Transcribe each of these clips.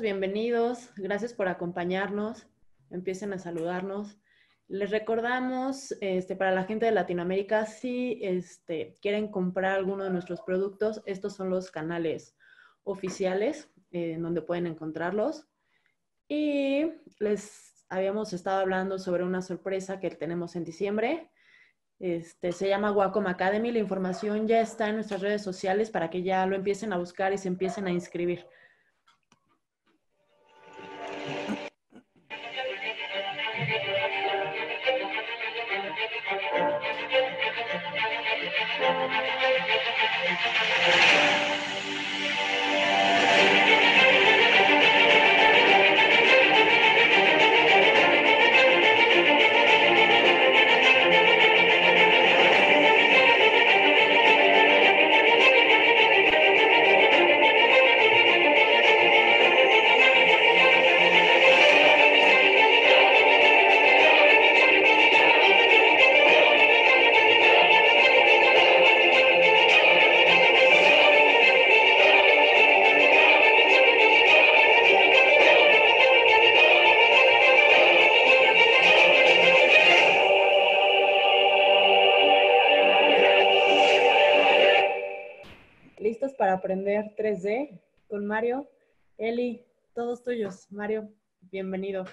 bienvenidos. Gracias por acompañarnos. Empiecen a saludarnos. Les recordamos, este, para la gente de Latinoamérica, si este, quieren comprar alguno de nuestros productos, estos son los canales oficiales eh, en donde pueden encontrarlos. Y les habíamos estado hablando sobre una sorpresa que tenemos en diciembre. Este, se llama Wacom Academy. La información ya está en nuestras redes sociales para que ya lo empiecen a buscar y se empiecen a inscribir. 3D con Mario. Eli, todos tuyos. Mario, bienvenido.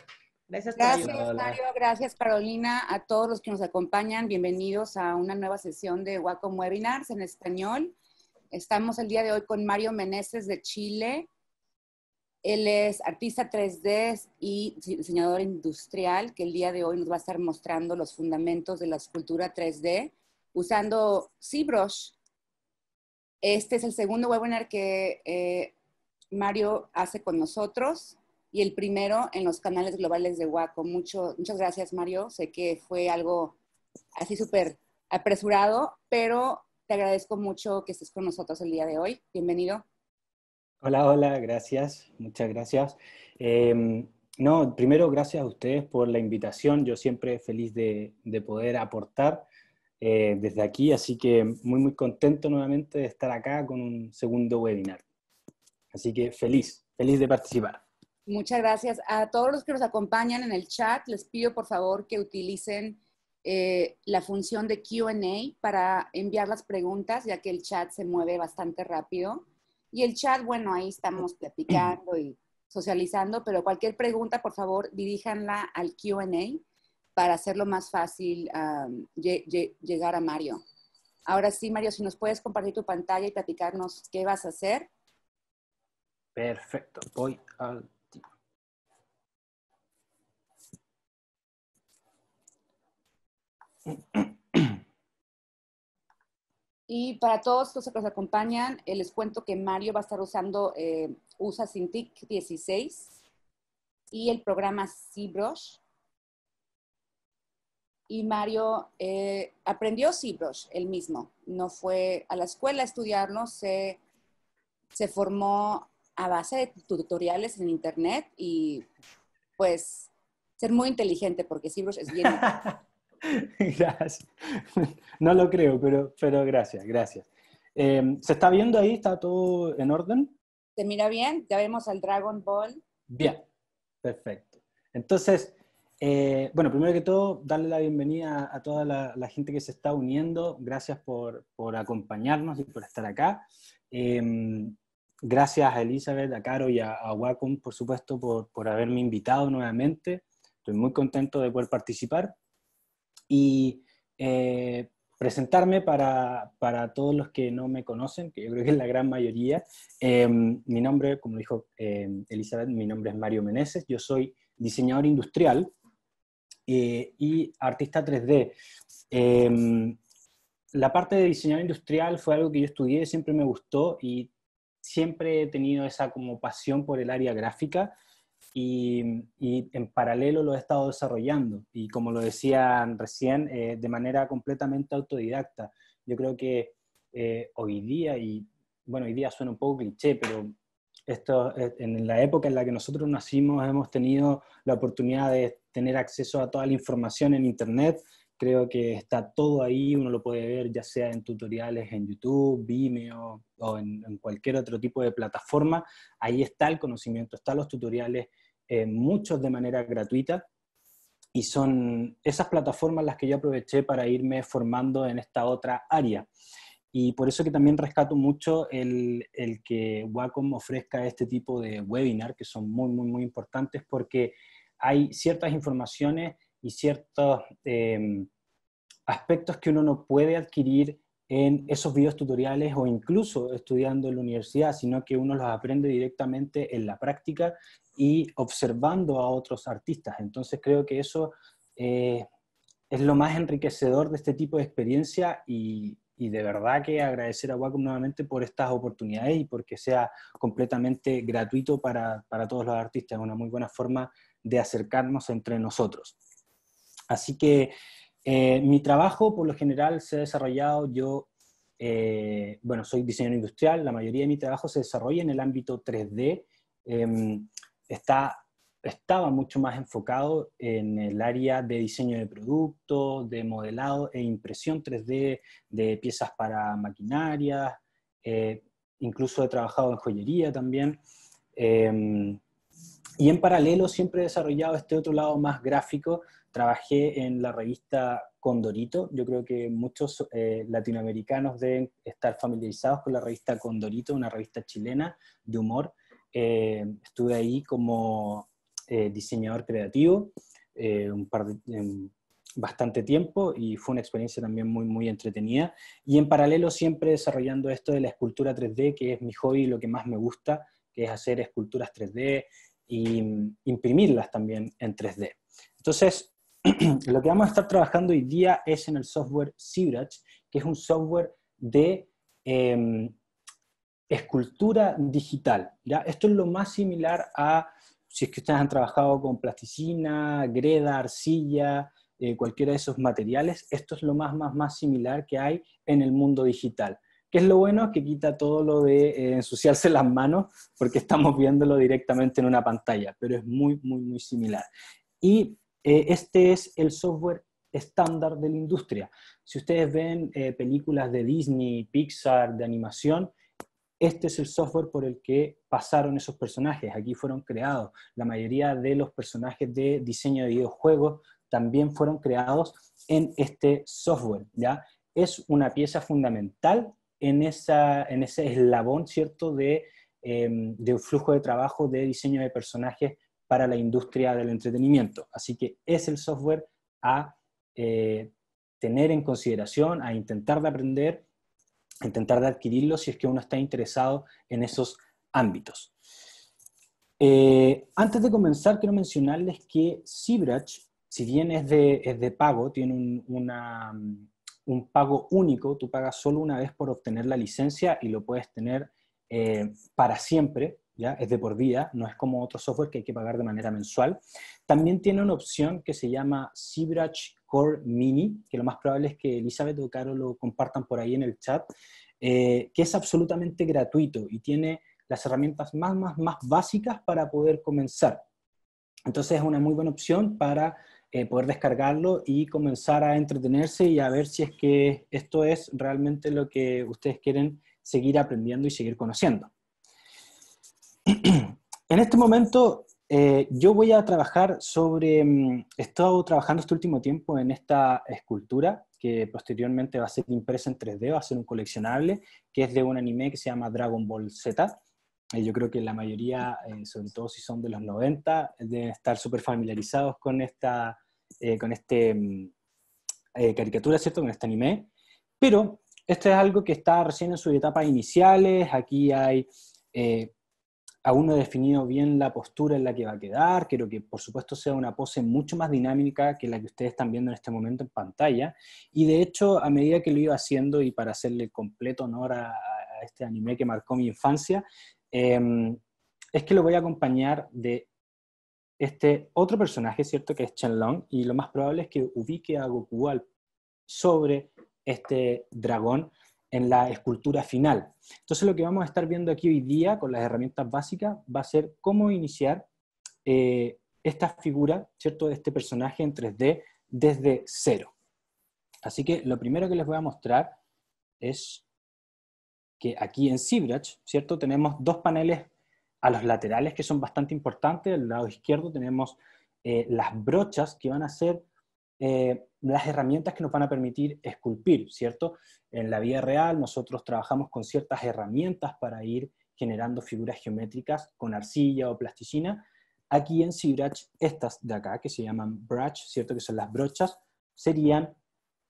Gracias, gracias Mario. Gracias, Carolina. A todos los que nos acompañan, bienvenidos a una nueva sesión de Wacom Webinars en español. Estamos el día de hoy con Mario Meneses de Chile. Él es artista 3D y diseñador industrial que el día de hoy nos va a estar mostrando los fundamentos de la escultura 3D usando ZBrush este es el segundo webinar que eh, Mario hace con nosotros y el primero en los canales globales de Waco. Mucho, muchas gracias, Mario. Sé que fue algo así súper apresurado, pero te agradezco mucho que estés con nosotros el día de hoy. Bienvenido. Hola, hola, gracias, muchas gracias. Em, no, primero gracias a ustedes por la invitación. Yo siempre feliz de poder aportar eh, desde aquí, así que muy, muy contento nuevamente de estar acá con un segundo webinar. Así que feliz, feliz de participar. Muchas gracias. A todos los que nos acompañan en el chat, les pido por favor que utilicen eh, la función de QA para enviar las preguntas, ya que el chat se mueve bastante rápido. Y el chat, bueno, ahí estamos platicando y socializando, pero cualquier pregunta, por favor, diríjanla al QA para hacerlo más fácil llegar a Mario. Ahora sí, Mario, si nos puedes compartir tu pantalla y platicarnos qué vas a hacer. Perfecto, voy al Y para todos los que nos acompañan, eh, les cuento que Mario va a estar usando eh, USA Cintiq 16 y el programa ZBrush y Mario eh, aprendió ZBrush él mismo. No fue a la escuela a estudiarlo, se, formó a base de tutoriales en internet y pues ser muy inteligente porque ZBrush es bien. gracias. No lo creo, pero, pero gracias, gracias. Em, ¿Se está viendo ahí? ¿Está todo en orden? Se mira bien, ya vemos al Dragon Ball. Bien, perfecto. Entonces, eh, bueno, primero que todo, darle la bienvenida a toda la, gente que se está uniendo. Gracias por, por acompañarnos y por estar acá. Em, gracias a Elizabeth, a Caro y a, Wacom, por supuesto, por, por, haberme invitado nuevamente. Estoy muy contento de poder participar y eh, presentarme para, para, todos los que no me conocen, que yo creo que es la gran mayoría. Em, mi nombre, como dijo em, Elizabeth, mi nombre es Mario Meneses. Yo soy diseñador industrial eh, y artista 3D. Em, la parte de diseñador industrial fue algo que yo estudié, siempre me gustó y siempre he tenido esa como pasión por el área gráfica y, en paralelo lo he estado desarrollando y como lo decían recién, eh, de manera completamente autodidacta. Yo creo que eh, hoy día, y bueno, hoy día suena un poco cliché, pero esto, en la época en la que nosotros nacimos hemos tenido la oportunidad de tener acceso a toda la información en Internet. Creo que está todo ahí, uno lo puede ver ya sea en tutoriales en YouTube, Vimeo o en, cualquier otro tipo de plataforma. Ahí está el conocimiento, están los tutoriales, eh, muchos de manera gratuita. Y son esas plataformas las que yo aproveché para irme formando en esta otra área. Y por eso que también rescato mucho el, el, que Wacom ofrezca este tipo de webinar, que son muy, muy, muy importantes, porque hay ciertas informaciones y ciertos em, aspectos que uno no puede adquirir en esos videos tutoriales o incluso estudiando en la universidad, sino que uno los aprende directamente en la práctica y observando a otros artistas. Entonces creo que eso eh, es lo más enriquecedor de este tipo de experiencia y, y de verdad que agradecer a Wacom nuevamente por estas oportunidades y porque sea completamente gratuito para, para todos los artistas. Es una muy buena forma de acercarnos entre nosotros. Así que eh, mi trabajo por lo general se ha desarrollado yo, eh, bueno, soy diseñador industrial, la mayoría de mi trabajo se desarrolla en el ámbito 3D, em, está, estaba mucho más enfocado en el área de diseño de productos, de modelado e impresión 3D de piezas para maquinarias, eh, incluso he trabajado en joyería también. Em, y en paralelo siempre he desarrollado este otro lado más gráfico. Trabajé en la revista Condorito. Yo creo que muchos eh, latinoamericanos deben estar familiarizados con la revista Condorito, una revista chilena de humor. Eh, estuve ahí como eh, diseñador creativo un par bastante tiempo y fue una experiencia también muy, muy entretenida. Y en paralelo siempre desarrollando esto de la escultura 3D, que es mi hobby, lo que más me gusta, que es hacer esculturas 3D, imprimirlas también en 3D. Entonces, lo que vamos a estar trabajando hoy día es en el software ZBrush, que es un software de em, escultura digital. Esto es lo más similar a si es que ustedes han trabajado con plasticina, greda, arcilla, eh, cualquiera de esos materiales, esto es lo más, más, más similar que hay en el mundo digital. ¿Qué es lo bueno? Que quita todo lo de eh, ensuciarse las manos porque estamos viéndolo directamente en una pantalla, pero es muy, muy, muy similar. Y eh, este es el software estándar de la industria. Si ustedes ven eh, películas de Disney, Pixar, de animación, este es el software por el que pasaron esos personajes, aquí fueron creados. La mayoría de los personajes de diseño de videojuegos también fueron creados en este software, ¿ya? Es una pieza fundamental en, esa, en ese eslabón, ¿cierto?, de, eh, de, flujo de trabajo de diseño de personajes para la industria del entretenimiento. Así que es el software a eh, tener en consideración, a intentar de aprender, a intentar de adquirirlo si es que uno está interesado en esos ámbitos. Eh, antes de comenzar, quiero mencionarles que Sibrach, si bien es de, es de pago, tiene una, un pago único, tú pagas solo una vez por obtener la licencia y lo puedes tener eh, para siempre, ¿ya? es de por vida, no es como otro software que hay que pagar de manera mensual. También tiene una opción que se llama Seabrach Core Mini, que lo más probable es que Elizabeth o Caro lo compartan por ahí en el chat, eh, que es absolutamente gratuito y tiene las herramientas más, más básicas para poder comenzar. Entonces es una muy buena opción para eh, poder descargarlo y comenzar a entretenerse y a ver si es que esto es realmente lo que ustedes quieren seguir aprendiendo y seguir conociendo. en este momento eh, yo voy a trabajar sobre, mm, he estado trabajando este último tiempo en esta escultura que posteriormente va a ser impresa en 3D, va a ser un coleccionable, que es de un anime que se llama Dragon Ball Z. Eh, yo creo que la mayoría, sobre todo si son de los 90, deben estar súper familiarizados con esta, eh, con este mm, eh, caricatura, ¿cierto? Con este anime. Pero esto es algo que está recién en sus etapas iniciales, aquí hay... Eh, aún no he definido bien la postura en la que va a quedar, quiero que por supuesto sea una pose mucho más dinámica que la que ustedes están viendo en este momento en pantalla, y de hecho a medida que lo iba haciendo y para hacerle completo honor a, este anime que marcó mi infancia, es que lo voy a acompañar de este otro personaje, ¿cierto? Que es Chen Long, y lo más probable es que ubique a Goku al, sobre este dragón en la escultura final. Entonces lo que vamos a estar viendo aquí hoy día con las herramientas básicas va a ser cómo iniciar eh, esta figura, ¿cierto? Este personaje en 3D desde cero. Así que lo primero que les voy a mostrar es que aquí en ZBrush, ¿cierto? Tenemos dos paneles a los laterales, que son bastante importantes. Al lado izquierdo tenemos eh, las brochas, que van a ser eh, las herramientas que nos van a permitir esculpir, ¿cierto? En la vida real nosotros trabajamos con ciertas herramientas para ir generando figuras geométricas con arcilla o plasticina. Aquí en Sibrach, estas de acá, que se llaman brush, ¿cierto? Que son las brochas, serían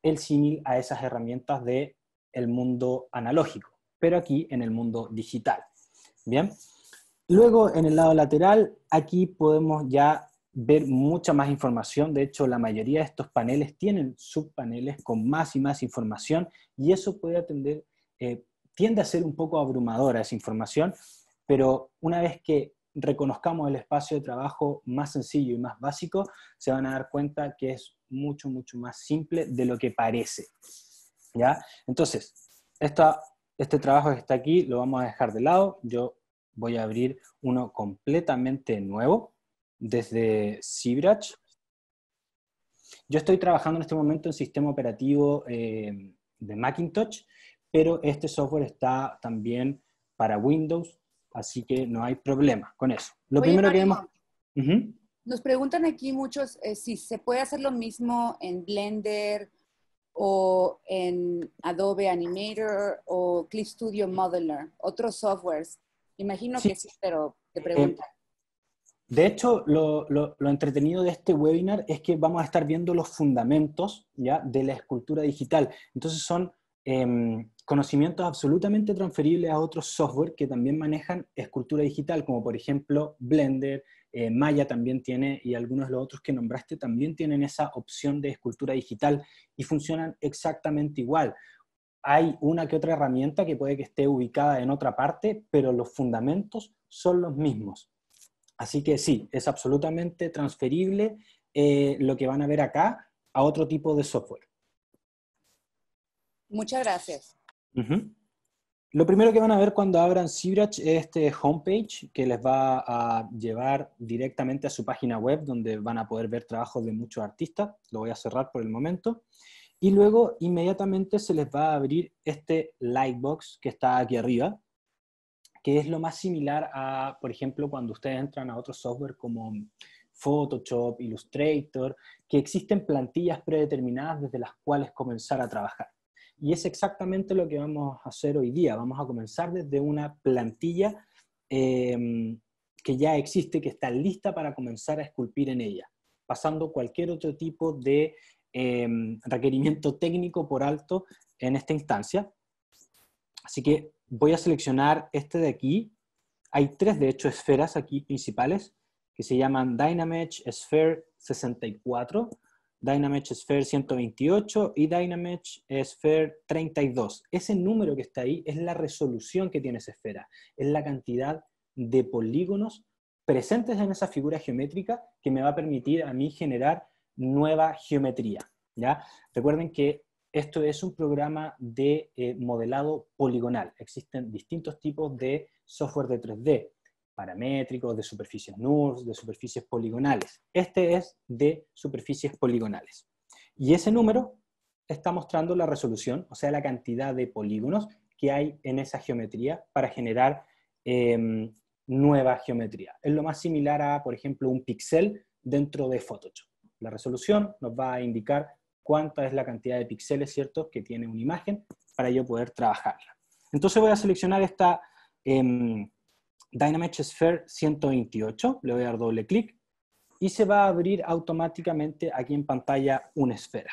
el símil a esas herramientas del el mundo analógico, pero aquí en el mundo digital. Bien, Luego, en el lado lateral, aquí podemos ya ver mucha más información. De hecho, la mayoría de estos paneles tienen subpaneles con más y más información y eso puede atender, eh, tiende a ser un poco abrumadora esa información, pero una vez que reconozcamos el espacio de trabajo más sencillo y más básico, se van a dar cuenta que es mucho, mucho más simple de lo que parece. ¿ya? Entonces, esta, este trabajo que está aquí lo vamos a dejar de lado. Yo voy a abrir uno completamente nuevo desde Sibrach. Yo estoy trabajando en este momento en sistema operativo eh, de Macintosh, pero este software está también para Windows, así que no hay problema con eso. Lo primero que vemos... Nos preguntan aquí muchos eh, si se puede hacer lo mismo en Blender o en Adobe Animator o Clip Studio Modeler, otros softwares Imagino que sí, pero te eh, de hecho, lo, entretenido de este webinar es que vamos a estar viendo los fundamentos ¿ya? de la escultura digital. Entonces son em, conocimientos absolutamente transferibles a otros software que también manejan escultura digital, como por ejemplo Blender, eh, Maya también tiene, y algunos de los otros que nombraste también tienen esa opción de escultura digital y funcionan exactamente igual hay una que otra herramienta que puede que esté ubicada en otra parte, pero los fundamentos son los mismos. Así que sí, es absolutamente transferible eh, lo que van a ver acá a otro tipo de software. Muchas gracias. Lo primero que van a ver cuando abran Sibrach es este homepage que les va a llevar directamente a su página web donde van a poder ver trabajos de muchos artistas. Lo voy a cerrar por el momento y luego inmediatamente se les va a abrir este Lightbox que está aquí arriba, que es lo más similar a, por ejemplo, cuando ustedes entran a otro software como Photoshop, Illustrator, que existen plantillas predeterminadas desde las cuales comenzar a trabajar. Y es exactamente lo que vamos a hacer hoy día. Vamos a comenzar desde una plantilla em, que ya existe, que está lista para comenzar a esculpir en ella, pasando cualquier otro tipo de Em, requerimiento técnico por alto en esta instancia. Así que voy a seleccionar este de aquí. Hay tres, de hecho, esferas aquí principales que se llaman Dynamage Sphere 64, Dynamage Sphere 128 y Dynamage Sphere 32. Ese número que está ahí es la resolución que tiene esa esfera, es la cantidad de polígonos presentes en esa figura geométrica que me va a permitir a mí generar nueva geometría. ¿ya? Recuerden que esto es un programa de eh, modelado poligonal. Existen distintos tipos de software de 3D, paramétricos, de superficies NURS, de superficies poligonales. Este es de superficies poligonales. Y ese número está mostrando la resolución, o sea, la cantidad de polígonos que hay en esa geometría para generar em, nueva geometría. Es lo más similar a, por ejemplo, un píxel dentro de Photoshop. La resolución nos va a indicar cuánta es la cantidad de píxeles, ¿cierto?, que tiene una imagen para yo poder trabajarla. Entonces voy a seleccionar esta eh, Sphere 128, le voy a dar doble clic y se va a abrir automáticamente aquí en pantalla una esfera.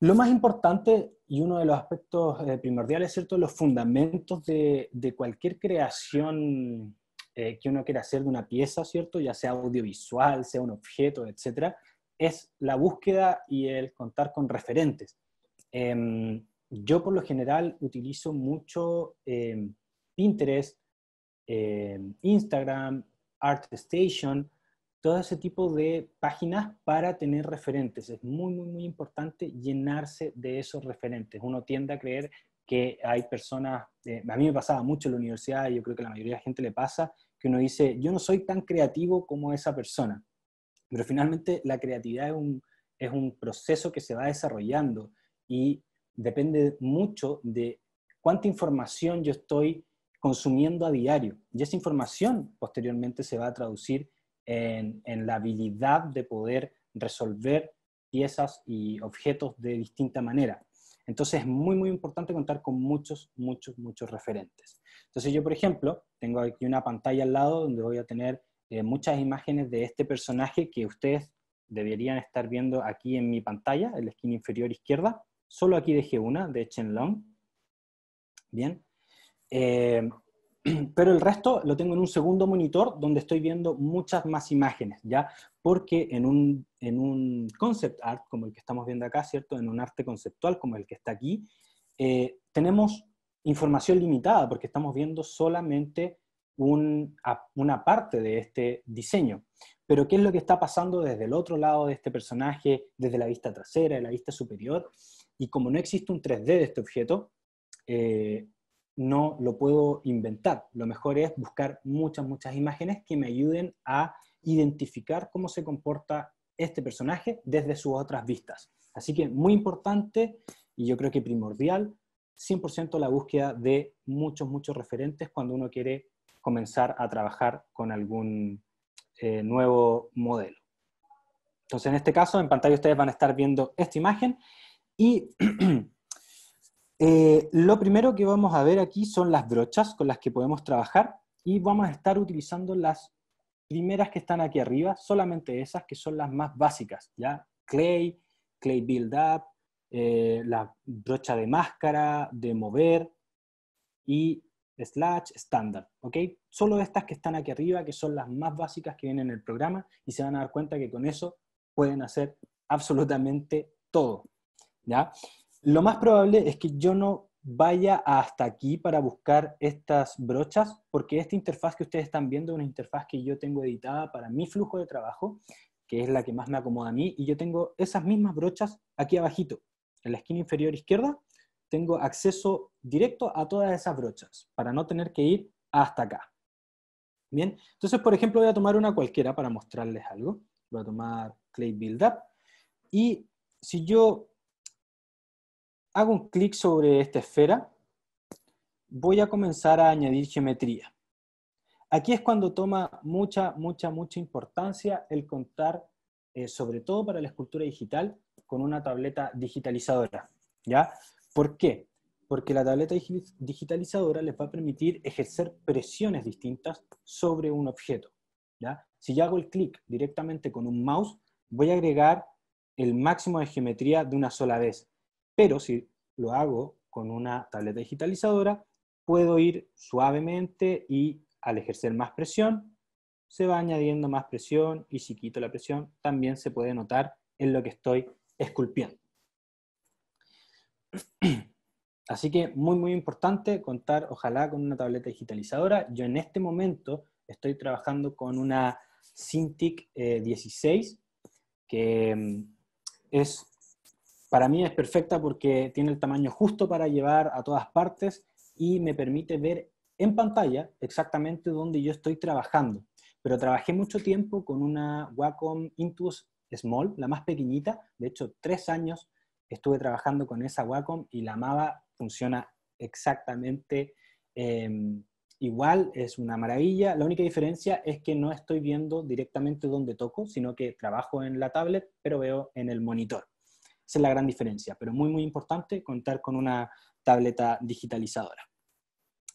Lo más importante y uno de los aspectos eh, primordiales, ¿cierto?, los fundamentos de cualquier creación eh, que uno quiera hacer de una pieza, ¿cierto? Ya sea audiovisual, sea un objeto, etcétera, es la búsqueda y el contar con referentes. Em, yo por lo general utilizo mucho em, Pinterest, em, Instagram, ArtStation, todo ese tipo de páginas para tener referentes. Es muy, muy, muy importante llenarse de esos referentes. Uno tiende a creer que hay personas, eh, a mí me pasaba mucho en la universidad, y yo creo que a la mayoría de gente le pasa, que uno dice, yo no soy tan creativo como esa persona, pero finalmente la creatividad es un, proceso que se va desarrollando y depende mucho de cuánta información yo estoy consumiendo a diario. Y esa información posteriormente se va a traducir en la habilidad de poder resolver piezas y objetos de distinta manera. Entonces es muy, muy importante contar con muchos, muchos, muchos referentes. Entonces yo, por ejemplo, tengo aquí una pantalla al lado donde voy a tener eh, muchas imágenes de este personaje que ustedes deberían estar viendo aquí en mi pantalla, en la esquina inferior izquierda. Solo aquí dejé una, de Chen Long. Bien. Eh, pero el resto lo tengo en un segundo monitor donde estoy viendo muchas más imágenes, ¿ya? Porque en un, en un concept art, como el que estamos viendo acá, ¿cierto? En un arte conceptual como el que está aquí, eh, tenemos información limitada porque estamos viendo solamente un, una parte de este diseño. Pero ¿qué es lo que está pasando desde el otro lado de este personaje, desde la vista trasera, de la vista superior? Y como no existe un 3D de este objeto, eh, no lo puedo inventar. Lo mejor es buscar muchas, muchas imágenes que me ayuden a identificar cómo se comporta este personaje desde sus otras vistas. Así que muy importante y yo creo que primordial, 100% la búsqueda de muchos, muchos referentes cuando uno quiere comenzar a trabajar con algún eh, nuevo modelo. Entonces, en este caso, en pantalla ustedes van a estar viendo esta imagen y Eh, lo primero que vamos a ver aquí son las brochas con las que podemos trabajar y vamos a estar utilizando las primeras que están aquí arriba, solamente esas que son las más básicas, ¿ya? Clay, Clay Build Up, eh, la brocha de máscara, de mover y slash Standard, ¿ok? Solo estas que están aquí arriba, que son las más básicas que vienen en el programa y se van a dar cuenta que con eso pueden hacer absolutamente todo, ¿ya? Lo más probable es que yo no vaya hasta aquí para buscar estas brochas, porque esta interfaz que ustedes están viendo es una interfaz que yo tengo editada para mi flujo de trabajo, que es la que más me acomoda a mí, y yo tengo esas mismas brochas aquí abajito, en la esquina inferior izquierda, tengo acceso directo a todas esas brochas, para no tener que ir hasta acá. Bien, entonces por ejemplo voy a tomar una cualquiera para mostrarles algo. Voy a tomar Clay Build Up. Y si yo hago un clic sobre esta esfera, voy a comenzar a añadir geometría. Aquí es cuando toma mucha, mucha, mucha importancia el contar, eh, sobre todo para la escultura digital, con una tableta digitalizadora. ¿ya? ¿Por qué? Porque la tableta digitalizadora les va a permitir ejercer presiones distintas sobre un objeto. ¿ya? Si yo hago el clic directamente con un mouse, voy a agregar el máximo de geometría de una sola vez. Pero si lo hago con una tableta digitalizadora, puedo ir suavemente y al ejercer más presión, se va añadiendo más presión y si quito la presión, también se puede notar en lo que estoy esculpiendo. Así que muy, muy importante contar, ojalá, con una tableta digitalizadora. Yo en este momento estoy trabajando con una Cintiq 16, eh, que mm, es para mí es perfecta porque tiene el tamaño justo para llevar a todas partes y me permite ver en pantalla exactamente dónde yo estoy trabajando. Pero trabajé mucho tiempo con una Wacom Intuos Small, la más pequeñita. De hecho, tres años estuve trabajando con esa Wacom y la amaba. Funciona exactamente em, igual, es una maravilla. La única diferencia es que no estoy viendo directamente dónde toco, sino que trabajo en la tablet, pero veo en el monitor. Esa es la gran diferencia, pero muy, muy importante contar con una tableta digitalizadora.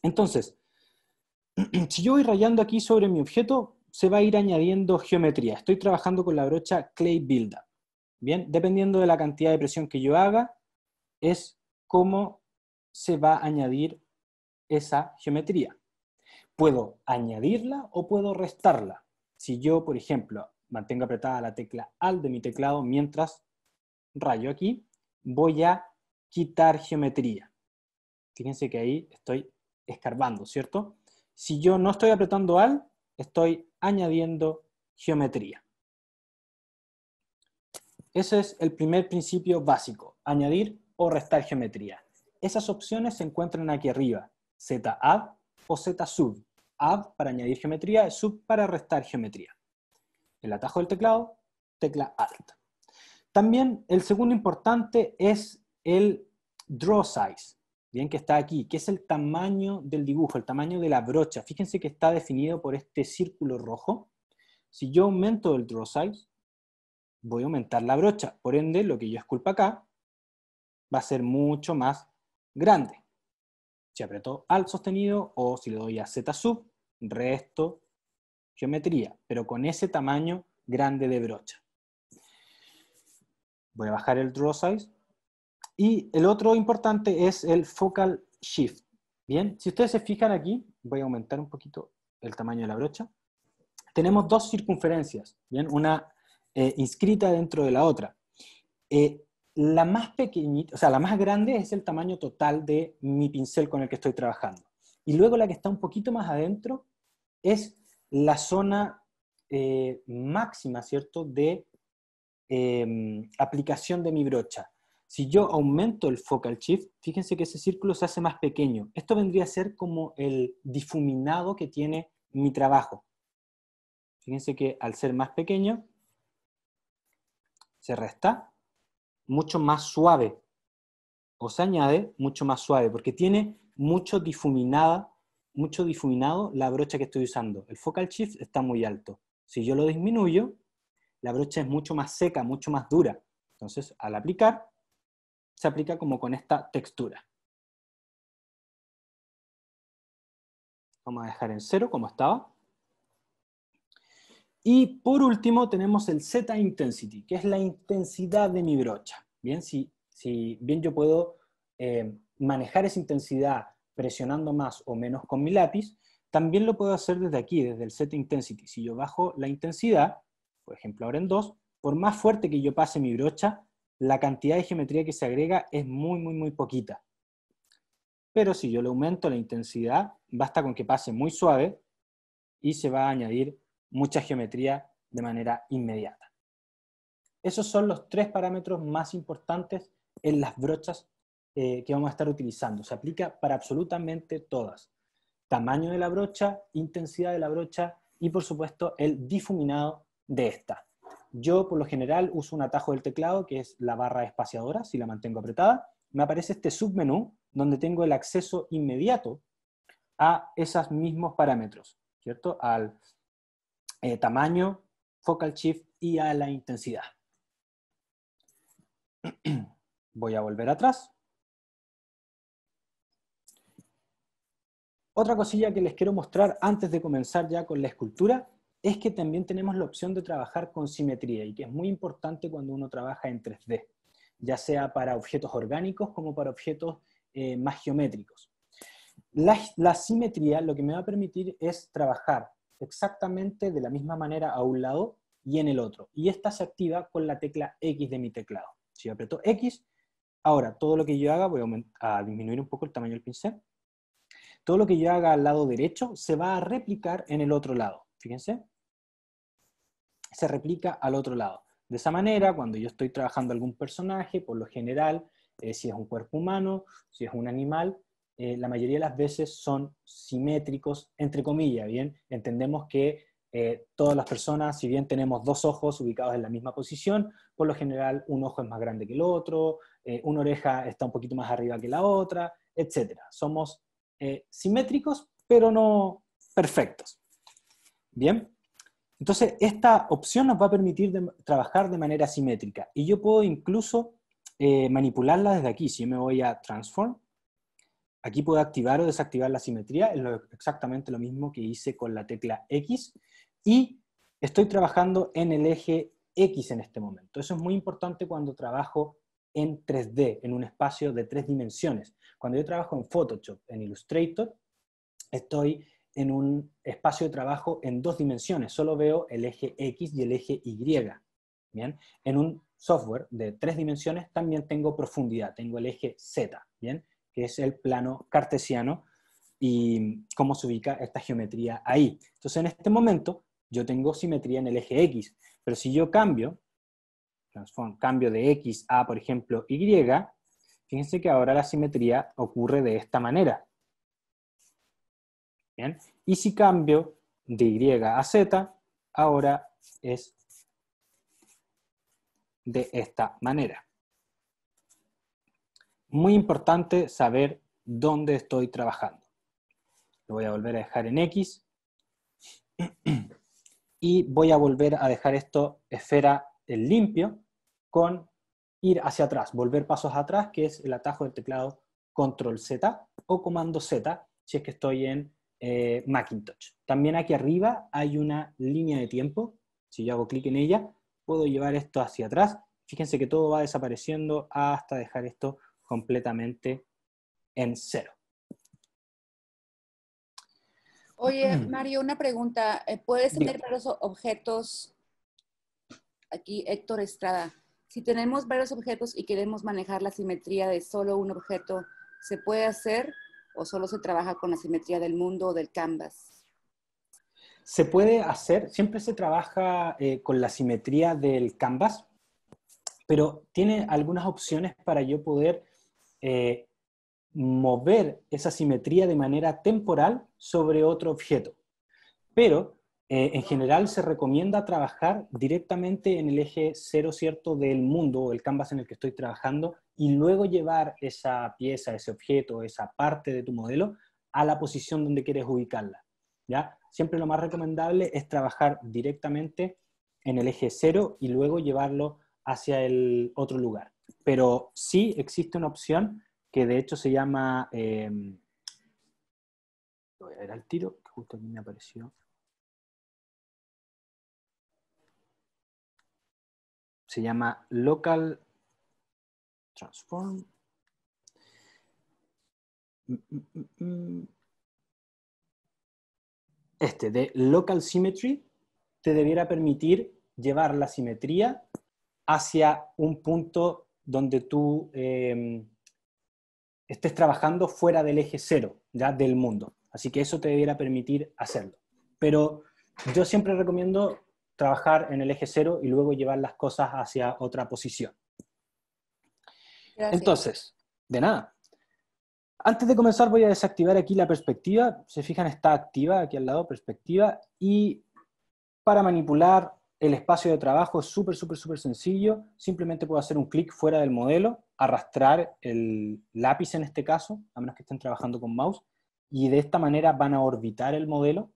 Entonces, si yo voy rayando aquí sobre mi objeto, se va a ir añadiendo geometría. Estoy trabajando con la brocha Clay Builder. Bien, dependiendo de la cantidad de presión que yo haga, es cómo se va a añadir esa geometría. Puedo añadirla o puedo restarla. Si yo, por ejemplo, mantengo apretada la tecla Alt de mi teclado mientras rayo aquí, voy a quitar geometría. Fíjense que ahí estoy escarbando, ¿cierto? Si yo no estoy apretando al, estoy añadiendo geometría. Ese es el primer principio básico, añadir o restar geometría. Esas opciones se encuentran aquí arriba, ZAD o Z-SUB. Add para añadir geometría, sub para restar geometría. El atajo del teclado, tecla Alt. También el segundo importante es el draw size, bien que está aquí, que es el tamaño del dibujo, el tamaño de la brocha. Fíjense que está definido por este círculo rojo. Si yo aumento el draw size, voy a aumentar la brocha. Por ende, lo que yo esculpo acá va a ser mucho más grande. Si aprieto al sostenido o si le doy a Z sub, resto geometría, pero con ese tamaño grande de brocha. Voy a bajar el draw size. Y el otro importante es el focal shift. Bien, si ustedes se fijan aquí, voy a aumentar un poquito el tamaño de la brocha. Tenemos dos circunferencias, bien, una eh, inscrita dentro de la otra. Eh, la más pequeñita, o sea, la más grande es el tamaño total de mi pincel con el que estoy trabajando. Y luego la que está un poquito más adentro es la zona eh, máxima, ¿cierto?, de Em, aplicación de mi brocha. Si yo aumento el focal shift, fíjense que ese círculo se hace más pequeño. Esto vendría a ser como el difuminado que tiene mi trabajo. Fíjense que al ser más pequeño, se resta, mucho más suave. O se añade mucho más suave, porque tiene mucho difuminada, mucho difuminado la brocha que estoy usando. El focal shift está muy alto. Si yo lo disminuyo, la brocha es mucho más seca, mucho más dura. Entonces, al aplicar, se aplica como con esta textura. Vamos a dejar en cero como estaba. Y por último tenemos el Z intensity, que es la intensidad de mi brocha. Bien, si, bien yo puedo eh, manejar esa intensidad presionando más o menos con mi lápiz, también lo puedo hacer desde aquí, desde el z intensity. Si yo bajo la intensidad, por ejemplo ahora en 2, por más fuerte que yo pase mi brocha, la cantidad de geometría que se agrega es muy, muy, muy poquita. Pero si yo le aumento la intensidad, basta con que pase muy suave y se va a añadir mucha geometría de manera inmediata. Esos son los tres parámetros más importantes en las brochas eh, que vamos a estar utilizando. Se aplica para absolutamente todas. Tamaño de la brocha, intensidad de la brocha y por supuesto el difuminado de esta. Yo por lo general uso un atajo del teclado que es la barra espaciadora, si la mantengo apretada, me aparece este submenú donde tengo el acceso inmediato a esos mismos parámetros, ¿cierto? Al eh, tamaño, focal shift y a la intensidad. Voy a volver atrás. Otra cosilla que les quiero mostrar antes de comenzar ya con la escultura es que también tenemos la opción de trabajar con simetría y que es muy importante cuando uno trabaja en 3D, ya sea para objetos orgánicos como para objetos eh, más geométricos. La, simetría lo que me va a permitir es trabajar exactamente de la misma manera a un lado y en el otro. Y esta se activa con la tecla X de mi teclado. Si yo aprieto X, ahora todo lo que yo haga, voy a disminuir un poco el tamaño del pincel, todo lo que yo haga al lado derecho se va a replicar en el otro lado. Fíjense, se replica al otro lado. De esa manera, cuando yo estoy trabajando algún personaje, por lo general, eh, si es un cuerpo humano, si es un animal, eh, la mayoría de las veces son simétricos, entre comillas, ¿bien? Entendemos que eh, todas las personas, si bien tenemos dos ojos ubicados en la misma posición, por lo general un ojo es más grande que el otro, una oreja está un poquito más arriba que la otra, etc. Somos simétricos, pero no perfectos. Bien, entonces, esta opción nos va a permitir trabajar de manera simétrica y yo puedo incluso eh, manipularla desde aquí. Si me voy a Transform, aquí puedo activar o desactivar la simetría, es exactamente lo mismo que hice con la tecla X y estoy trabajando en el eje X en este momento. Eso es muy importante cuando trabajo en 3D, en un espacio de tres dimensiones. Cuando yo trabajo en Photoshop, en Illustrator, estoy en un espacio de trabajo en dos dimensiones, solo veo el eje X y el eje Y. ¿bien? En un software de tres dimensiones también tengo profundidad, tengo el eje Z, ¿bien? que es el plano cartesiano y cómo se ubica esta geometría ahí. Entonces en este momento yo tengo simetría en el eje X, pero si yo cambio, cambio de X a, por ejemplo, Y, fíjense que ahora la simetría ocurre de esta manera. Y si cambio de Y a Z, ahora es de esta manera. Muy importante saber dónde estoy trabajando. Lo voy a volver a dejar en X. Y voy a volver a dejar esto esfera limpio con ir hacia atrás, volver pasos atrás, que es el atajo del teclado control Z o comando Z, si es que estoy en eh, Macintosh. También aquí arriba hay una línea de tiempo. Si yo hago clic en ella, puedo llevar esto hacia atrás. Fíjense que todo va desapareciendo hasta dejar esto completamente en cero. Oye, mm. Mario, una pregunta. Eh, ¿Puedes tener varios objetos? Aquí Héctor Estrada. Si tenemos varios objetos y queremos manejar la simetría de solo un objeto, ¿se puede hacer? o solo se trabaja con la simetría del mundo o del canvas? Se puede hacer, siempre se trabaja eh, con la simetría del canvas, pero tiene algunas opciones para yo poder eh, mover esa simetría de manera temporal sobre otro objeto. Pero eh, en general se recomienda trabajar directamente en el eje cero cierto del mundo, el canvas en el que estoy trabajando, y luego llevar esa pieza, ese objeto, esa parte de tu modelo a la posición donde quieres ubicarla. ¿ya? Siempre lo más recomendable es trabajar directamente en el eje cero y luego llevarlo hacia el otro lugar. Pero sí existe una opción que de hecho se llama... voy em, a ver al tiro, que justo mí me apareció. se llama Local Transform. Mm, mm, mm, este de Local Symmetry te debiera permitir llevar la simetría hacia un punto donde tú em, estés trabajando fuera del eje cero ¿ya? del mundo. Así que eso te debiera permitir hacerlo. Pero yo siempre recomiendo trabajar en el eje cero y luego llevar las cosas hacia otra posición. Entonces, de nada. Antes de comenzar voy a desactivar aquí la perspectiva. Se fijan, está activa aquí al lado, perspectiva. Y para manipular el espacio de trabajo es súper, súper, súper sencillo. Simplemente puedo hacer un clic fuera del modelo, arrastrar el lápiz en este caso, a menos que estén trabajando con mouse, y de esta manera van a orbitar el modelo.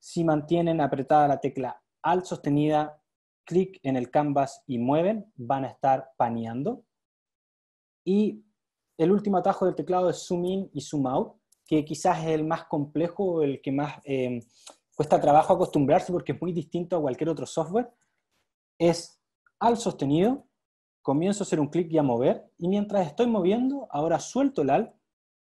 Si mantienen apretada la tecla al sostenida, clic en el canvas y mueven, van a estar paneando. Y el último atajo del teclado es zoom in y zoom out, que quizás es el más complejo, el que más em, cuesta trabajo acostumbrarse porque es muy distinto a cualquier otro software. Es al sostenido, comienzo a hacer un clic y a mover, y mientras estoy moviendo, ahora suelto el alt,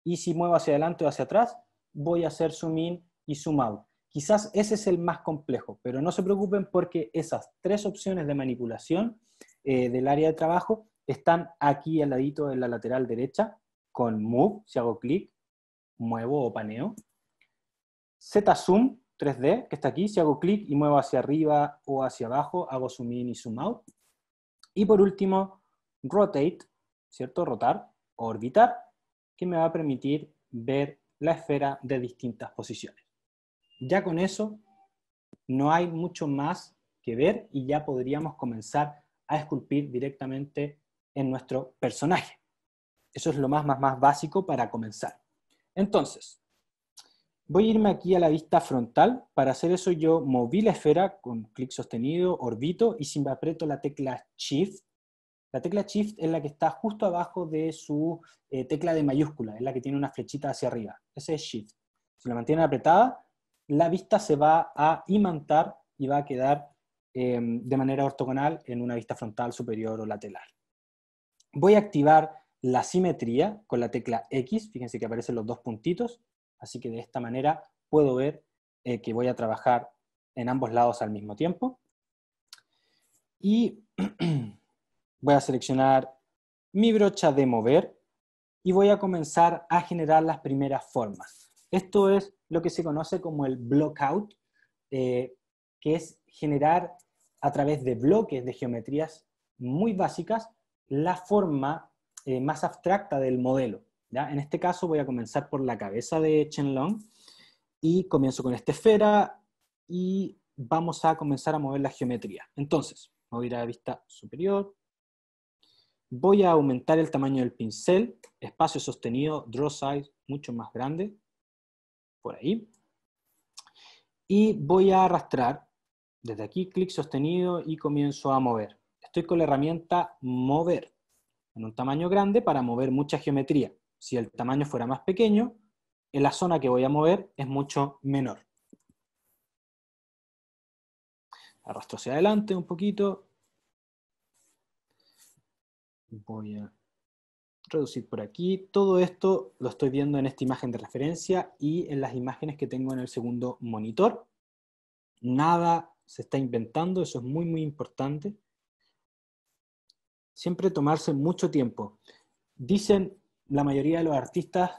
y si muevo hacia adelante o hacia atrás, voy a hacer zoom in y zoom out. Quizás ese es el más complejo, pero no se preocupen porque esas tres opciones de manipulación eh, del área de trabajo están aquí al ladito en la lateral derecha, con Move, si hago clic, muevo o paneo. Z Zoom 3D, que está aquí, si hago clic y muevo hacia arriba o hacia abajo, hago zoom in y zoom out. Y por último, Rotate, ¿cierto? Rotar o orbitar, que me va a permitir ver la esfera de distintas posiciones. Ya con eso no hay mucho más que ver y ya podríamos comenzar a esculpir directamente en nuestro personaje. Eso es lo más, básico para comenzar. Entonces, voy a irme aquí a la vista frontal. Para hacer eso yo moví la esfera con clic sostenido, orbito y si me aprieto la tecla Shift, la tecla Shift es la que está justo abajo de su eh, tecla de mayúscula, es la que tiene una flechita hacia arriba. Ese es Shift. Si la mantiene apretada, la vista se va a imantar y va a quedar em, de manera ortogonal en una vista frontal, superior o lateral. Voy a activar la simetría con la tecla X, fíjense que aparecen los dos puntitos, así que de esta manera puedo ver eh, que voy a trabajar en ambos lados al mismo tiempo. Y voy a seleccionar mi brocha de mover y voy a comenzar a generar las primeras formas. Esto es lo que se conoce como el blockout, eh, que es generar a través de bloques de geometrías muy básicas la forma eh, más abstracta del modelo. En este caso voy a comenzar por la cabeza de Chen Long y comienzo con esta esfera y vamos a comenzar a mover la geometría. Entonces, voy a ir a la vista superior, voy a aumentar el tamaño del pincel, espacio sostenido, draw size mucho más grande, por ahí. Y voy a arrastrar desde aquí, clic sostenido y comienzo a mover. Estoy con la herramienta mover, en un tamaño grande para mover mucha geometría. Si el tamaño fuera más pequeño, en la zona que voy a mover es mucho menor. Arrastro hacia adelante un poquito. Voy a reducir por aquí. Todo esto lo estoy viendo en esta imagen de referencia y en las imágenes que tengo en el segundo monitor. Nada se está inventando, eso es muy, muy importante. Siempre tomarse mucho tiempo. Dicen, la mayoría de los artistas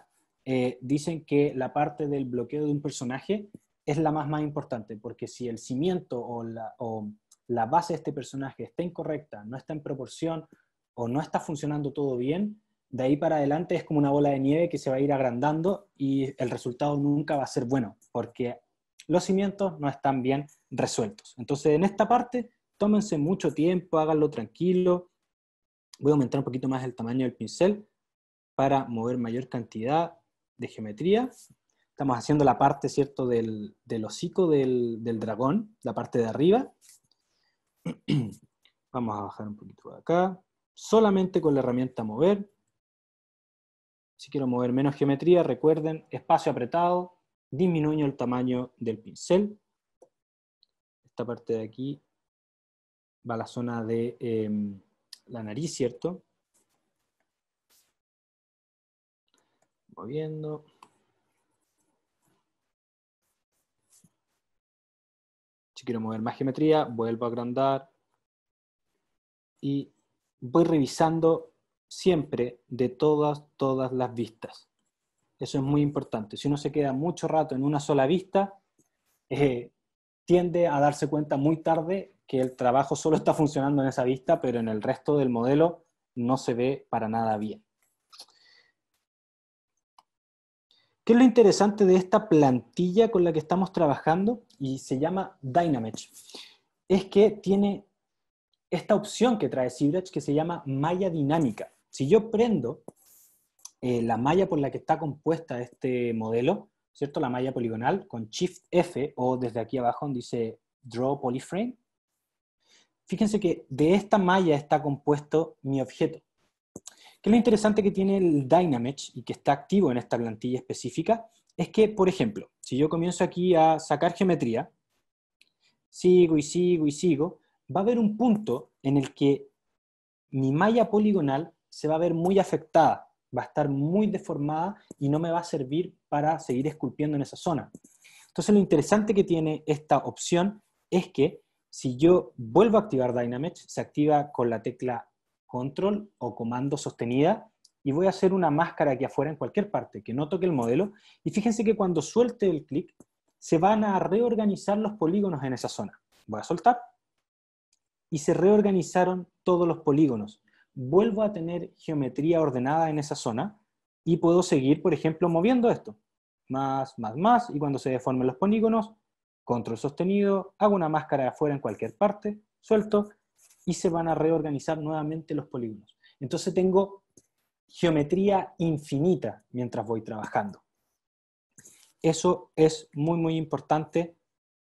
eh, dicen que la parte del bloqueo de un personaje es la más, más importante, porque si el cimiento o la, o la base de este personaje está incorrecta, no está en proporción o no está funcionando todo bien, de ahí para adelante es como una bola de nieve que se va a ir agrandando y el resultado nunca va a ser bueno, porque los cimientos no están bien resueltos. Entonces, en esta parte, tómense mucho tiempo, háganlo tranquilo. Voy a aumentar un poquito más el tamaño del pincel para mover mayor cantidad de geometría. Estamos haciendo la parte, ¿cierto?, del, hocico del, del dragón, la parte de arriba. Vamos a bajar un poquito de acá. Solamente con la herramienta mover si quiero mover menos geometría, recuerden, espacio apretado, disminuyo el tamaño del pincel. Esta parte de aquí va a la zona de em, la nariz, ¿cierto? Moviendo. Si quiero mover más geometría, vuelvo a agrandar. Y voy revisando siempre de todas, todas las vistas. Eso es muy importante. Si uno se queda mucho rato en una sola vista, eh, tiende a darse cuenta muy tarde que el trabajo solo está funcionando en esa vista, pero en el resto del modelo no se ve para nada bien. ¿Qué es lo interesante de esta plantilla con la que estamos trabajando? Y se llama Dynamage. Es que tiene esta opción que trae Sibrex que se llama malla dinámica. Si yo prendo eh, la malla por la que está compuesta este modelo, ¿cierto? La malla poligonal con Shift F o desde aquí abajo donde dice Draw Polyframe. Fíjense que de esta malla está compuesto mi objeto. ¿Qué es lo interesante que tiene el Dynamage y que está activo en esta plantilla específica? Es que, por ejemplo, si yo comienzo aquí a sacar geometría, sigo y sigo y sigo, va a haber un punto en el que mi malla poligonal se va a ver muy afectada, va a estar muy deformada y no me va a servir para seguir esculpiendo en esa zona. Entonces lo interesante que tiene esta opción es que si yo vuelvo a activar Dynamage, se activa con la tecla Control o Comando sostenida y voy a hacer una máscara aquí afuera en cualquier parte que no toque el modelo. Y fíjense que cuando suelte el clic, se van a reorganizar los polígonos en esa zona. Voy a soltar y se reorganizaron todos los polígonos vuelvo a tener geometría ordenada en esa zona y puedo seguir, por ejemplo, moviendo esto. Más, más, más, y cuando se deformen los polígonos, control sostenido, hago una máscara de afuera en cualquier parte, suelto, y se van a reorganizar nuevamente los polígonos. Entonces tengo geometría infinita mientras voy trabajando. Eso es muy, muy importante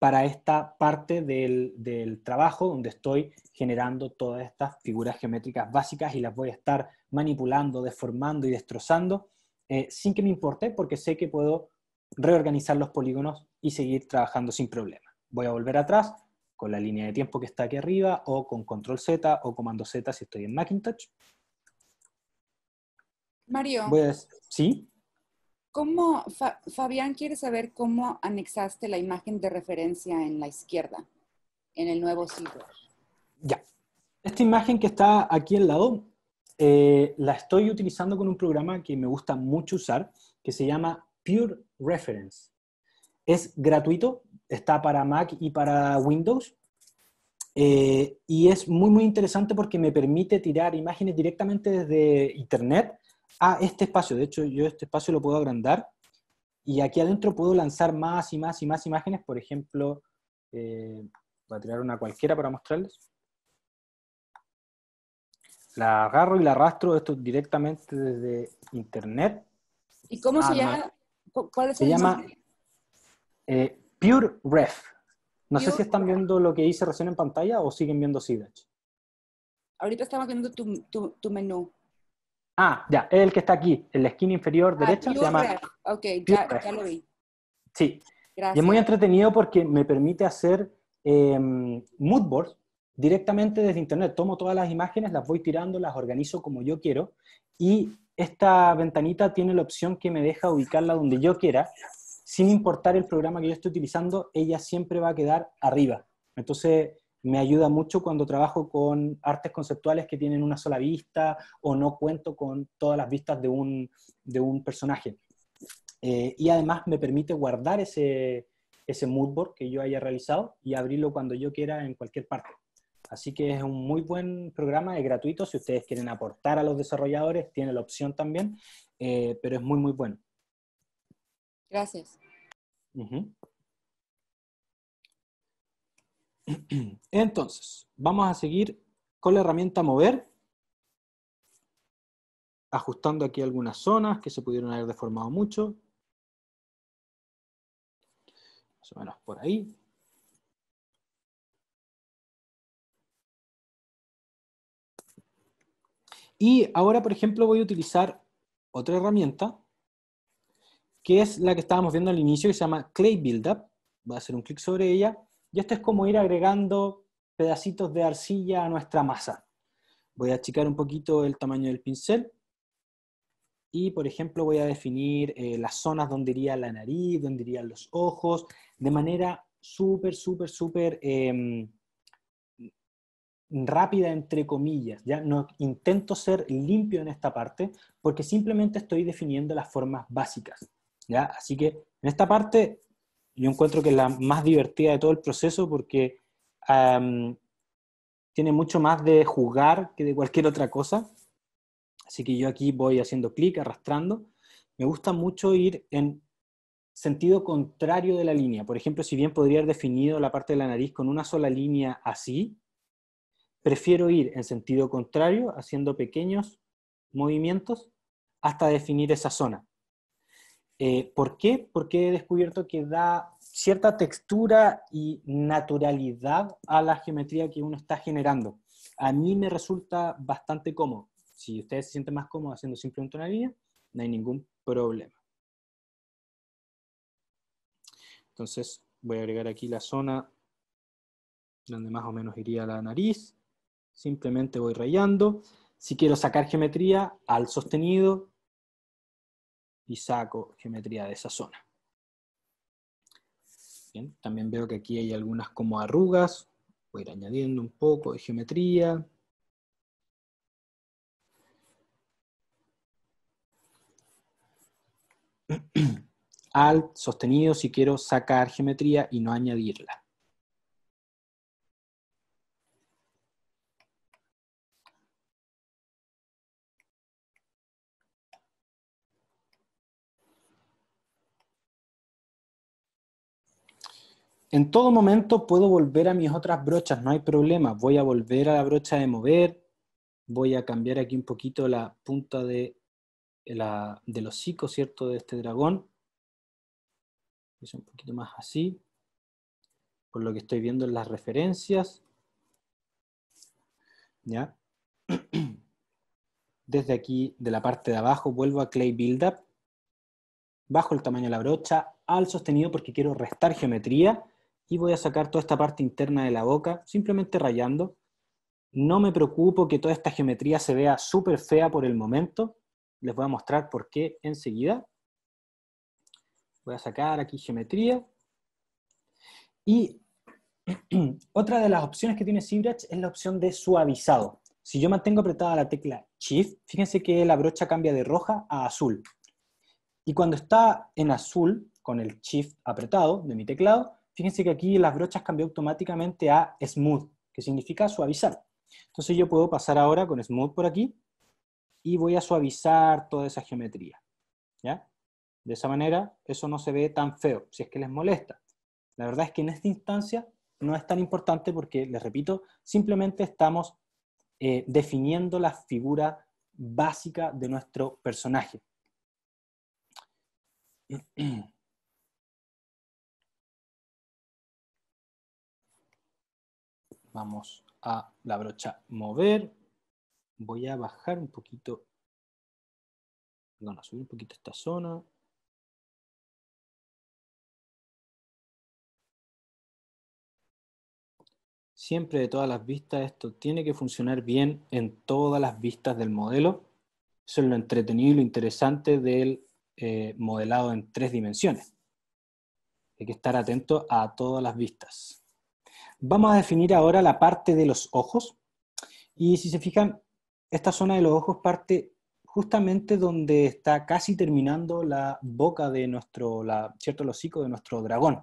para esta parte del, trabajo donde estoy generando todas estas figuras geométricas básicas y las voy a estar manipulando, deformando y destrozando eh, sin que me importe porque sé que puedo reorganizar los polígonos y seguir trabajando sin problema. Voy a volver atrás con la línea de tiempo que está aquí arriba o con control Z o comando Z si estoy en Macintosh. Mario. Voy ¿Sí? ¿Cómo, Fabián quiere saber cómo anexaste la imagen de referencia en la izquierda, en el nuevo sitio? Ya. Esta imagen que está aquí al lado, eh, la estoy utilizando con un programa que me gusta mucho usar, que se llama Pure Reference. Es gratuito, está para Mac y para Windows. Eh, y es muy, muy interesante porque me permite tirar imágenes directamente desde Internet ah, este espacio, de hecho yo este espacio lo puedo agrandar y aquí adentro puedo lanzar más y más y más imágenes, por ejemplo, eh, voy a tirar una cualquiera para mostrarles. La agarro y la arrastro, esto directamente desde internet. ¿Y cómo ah, se llama? ¿Cuál es se llama eh, Pure Ref. No sé si están viendo lo que hice recién en pantalla o siguen viendo SIDACH. Ahorita estaba viendo tu menú. Ah, ya, es el que está aquí, en la esquina inferior ah, derecha. se Ok, ya, lo vi. Sí. Y es muy entretenido porque me permite hacer eh, mood directamente desde internet. Tomo todas las imágenes, las voy tirando, las organizo como yo quiero y esta ventanita tiene la opción que me deja ubicarla donde yo quiera. Sin importar el programa que yo esté utilizando, ella siempre va a quedar arriba. Entonces, me ayuda mucho cuando trabajo con artes conceptuales que tienen una sola vista o no cuento con todas las vistas de un, personaje. Eh, y además me permite guardar ese, ese mood board que yo haya realizado y abrirlo cuando yo quiera en cualquier parte. Así que es un muy buen programa, es gratuito. Si ustedes quieren aportar a los desarrolladores, tiene la opción también, eh, pero es muy, muy bueno. Gracias. Entonces, vamos a seguir con la herramienta mover, ajustando aquí algunas zonas que se pudieron haber deformado mucho. Más o menos por ahí. Y ahora, por ejemplo, voy a utilizar otra herramienta, que es la que estábamos viendo al inicio, que se llama Clay Buildup. Voy a hacer un clic sobre ella y esto es como ir agregando pedacitos de arcilla a nuestra masa. Voy a achicar un poquito el tamaño del pincel y, por ejemplo, voy a definir eh, las zonas donde iría la nariz, donde irían los ojos, de manera súper, súper, súper em, rápida, entre comillas. ¿ya? No, intento ser limpio en esta parte porque simplemente estoy definiendo las formas básicas. ¿ya? Así que en esta parte yo encuentro que es la más divertida de todo el proceso porque tiene mucho más de jugar que de cualquier otra cosa. Así que yo aquí voy haciendo clic, arrastrando. Me gusta mucho ir en sentido contrario de la línea. Por ejemplo, si bien podría haber definido la parte de la nariz con una sola línea así, prefiero ir en sentido contrario, haciendo pequeños movimientos hasta definir esa zona. Eh, ¿Por qué? Porque he descubierto que da cierta textura y naturalidad a la geometría que uno está generando. A mí me resulta bastante cómodo. Si ustedes se sienten más cómodos haciendo simplemente una línea, no hay ningún problema. Entonces voy a agregar aquí la zona donde más o menos iría la nariz. Simplemente voy rayando. Si quiero sacar geometría, al sostenido, y saco geometría de esa zona. también veo que aquí hay algunas como arrugas, voy a ir añadiendo un poco de geometría. Alt, sostenido, si quiero sacar geometría y no añadirla. En todo momento puedo volver a mis otras brochas, no hay problema. Voy a volver a la brocha de mover, voy a cambiar aquí un poquito la punta de la, del hocico, ¿cierto?, de este dragón. Es un poquito más así, por lo que estoy viendo en las referencias. ¿Ya? Desde aquí, de la parte de abajo, vuelvo a Clay build up. Bajo el tamaño de la brocha, al sostenido porque quiero restar geometría y voy a sacar toda esta parte interna de la boca, simplemente rayando. No me preocupo que toda esta geometría se vea súper fea por el momento. Les voy a mostrar por qué enseguida. Voy a sacar aquí geometría. Y otra de las opciones que tiene ZBrush es la opción de suavizado. Si yo mantengo apretada la tecla Shift, fíjense que la brocha cambia de roja a azul. Y cuando está en azul, con el Shift apretado de mi teclado, Fíjense que aquí las brochas cambió automáticamente a smooth, que significa suavizar. Entonces yo puedo pasar ahora con smooth por aquí y voy a suavizar toda esa geometría. ¿ya? De esa manera eso no se ve tan feo, si es que les molesta. La verdad es que en esta instancia no es tan importante porque, les repito, simplemente estamos eh, definiendo la figura básica de nuestro personaje. Vamos a la brocha mover. Voy a bajar un poquito. Perdón, a subir un poquito esta zona. Siempre de todas las vistas, esto tiene que funcionar bien en todas las vistas del modelo. Eso es lo entretenido y lo interesante del eh, modelado en tres dimensiones. Hay que estar atento a todas las vistas. Vamos a definir ahora la parte de los ojos. Y si se fijan, esta zona de los ojos parte justamente donde está casi terminando la boca de nuestro, ¿cierto? El hocico de nuestro dragón.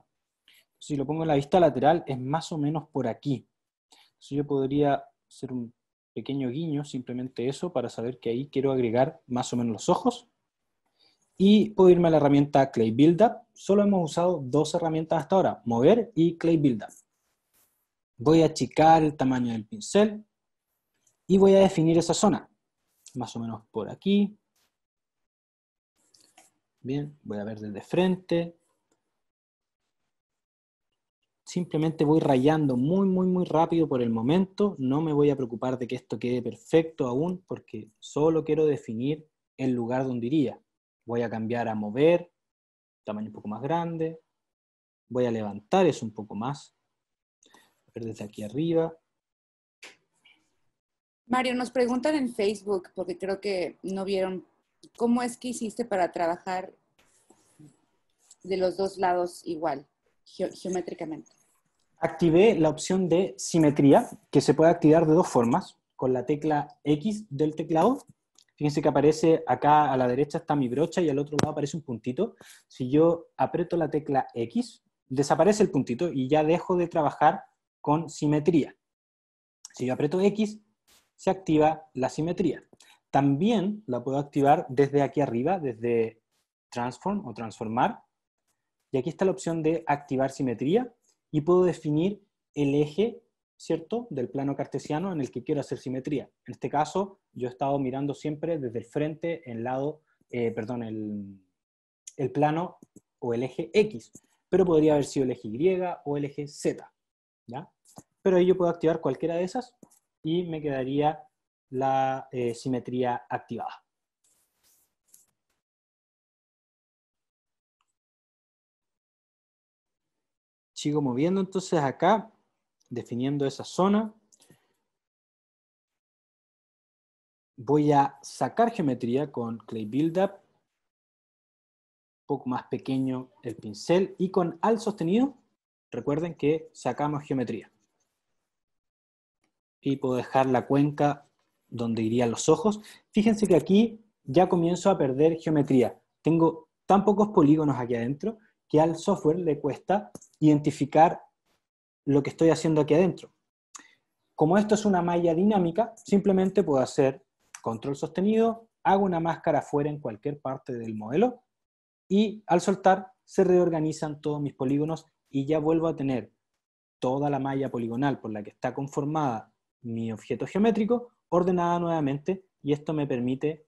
Si lo pongo en la vista lateral, es más o menos por aquí. Entonces yo podría hacer un pequeño guiño, simplemente eso, para saber que ahí quiero agregar más o menos los ojos. Y puedo irme a la herramienta Clay build up Solo hemos usado dos herramientas hasta ahora, Mover y Clay build up Voy a achicar el tamaño del pincel y voy a definir esa zona, más o menos por aquí. Bien, voy a ver desde frente. Simplemente voy rayando muy, muy, muy rápido por el momento. No me voy a preocupar de que esto quede perfecto aún, porque solo quiero definir el lugar donde iría. Voy a cambiar a mover, tamaño un poco más grande. Voy a levantar eso un poco más desde aquí arriba. Mario, nos preguntan en Facebook, porque creo que no vieron, ¿cómo es que hiciste para trabajar de los dos lados igual, geométricamente? Activé la opción de simetría, que se puede activar de dos formas, con la tecla X del teclado. Fíjense que aparece acá a la derecha está mi brocha y al otro lado aparece un puntito. Si yo aprieto la tecla X, desaparece el puntito y ya dejo de trabajar con simetría. Si yo aprieto X, se activa la simetría. También la puedo activar desde aquí arriba, desde Transform o Transformar. Y aquí está la opción de activar simetría y puedo definir el eje, ¿cierto?, del plano cartesiano en el que quiero hacer simetría. En este caso, yo he estado mirando siempre desde el frente, el lado, eh, perdón, el, el plano o el eje X, pero podría haber sido el eje Y o el eje Z. Pero ahí yo puedo activar cualquiera de esas y me quedaría la eh, simetría activada. Sigo moviendo entonces acá, definiendo esa zona. Voy a sacar geometría con Clay Buildup. Un poco más pequeño el pincel y con al sostenido Recuerden que sacamos geometría. Y puedo dejar la cuenca donde irían los ojos. Fíjense que aquí ya comienzo a perder geometría. Tengo tan pocos polígonos aquí adentro que al software le cuesta identificar lo que estoy haciendo aquí adentro. Como esto es una malla dinámica, simplemente puedo hacer control sostenido, hago una máscara fuera en cualquier parte del modelo y al soltar se reorganizan todos mis polígonos y ya vuelvo a tener toda la malla poligonal por la que está conformada mi objeto geométrico ordenada nuevamente y esto me permite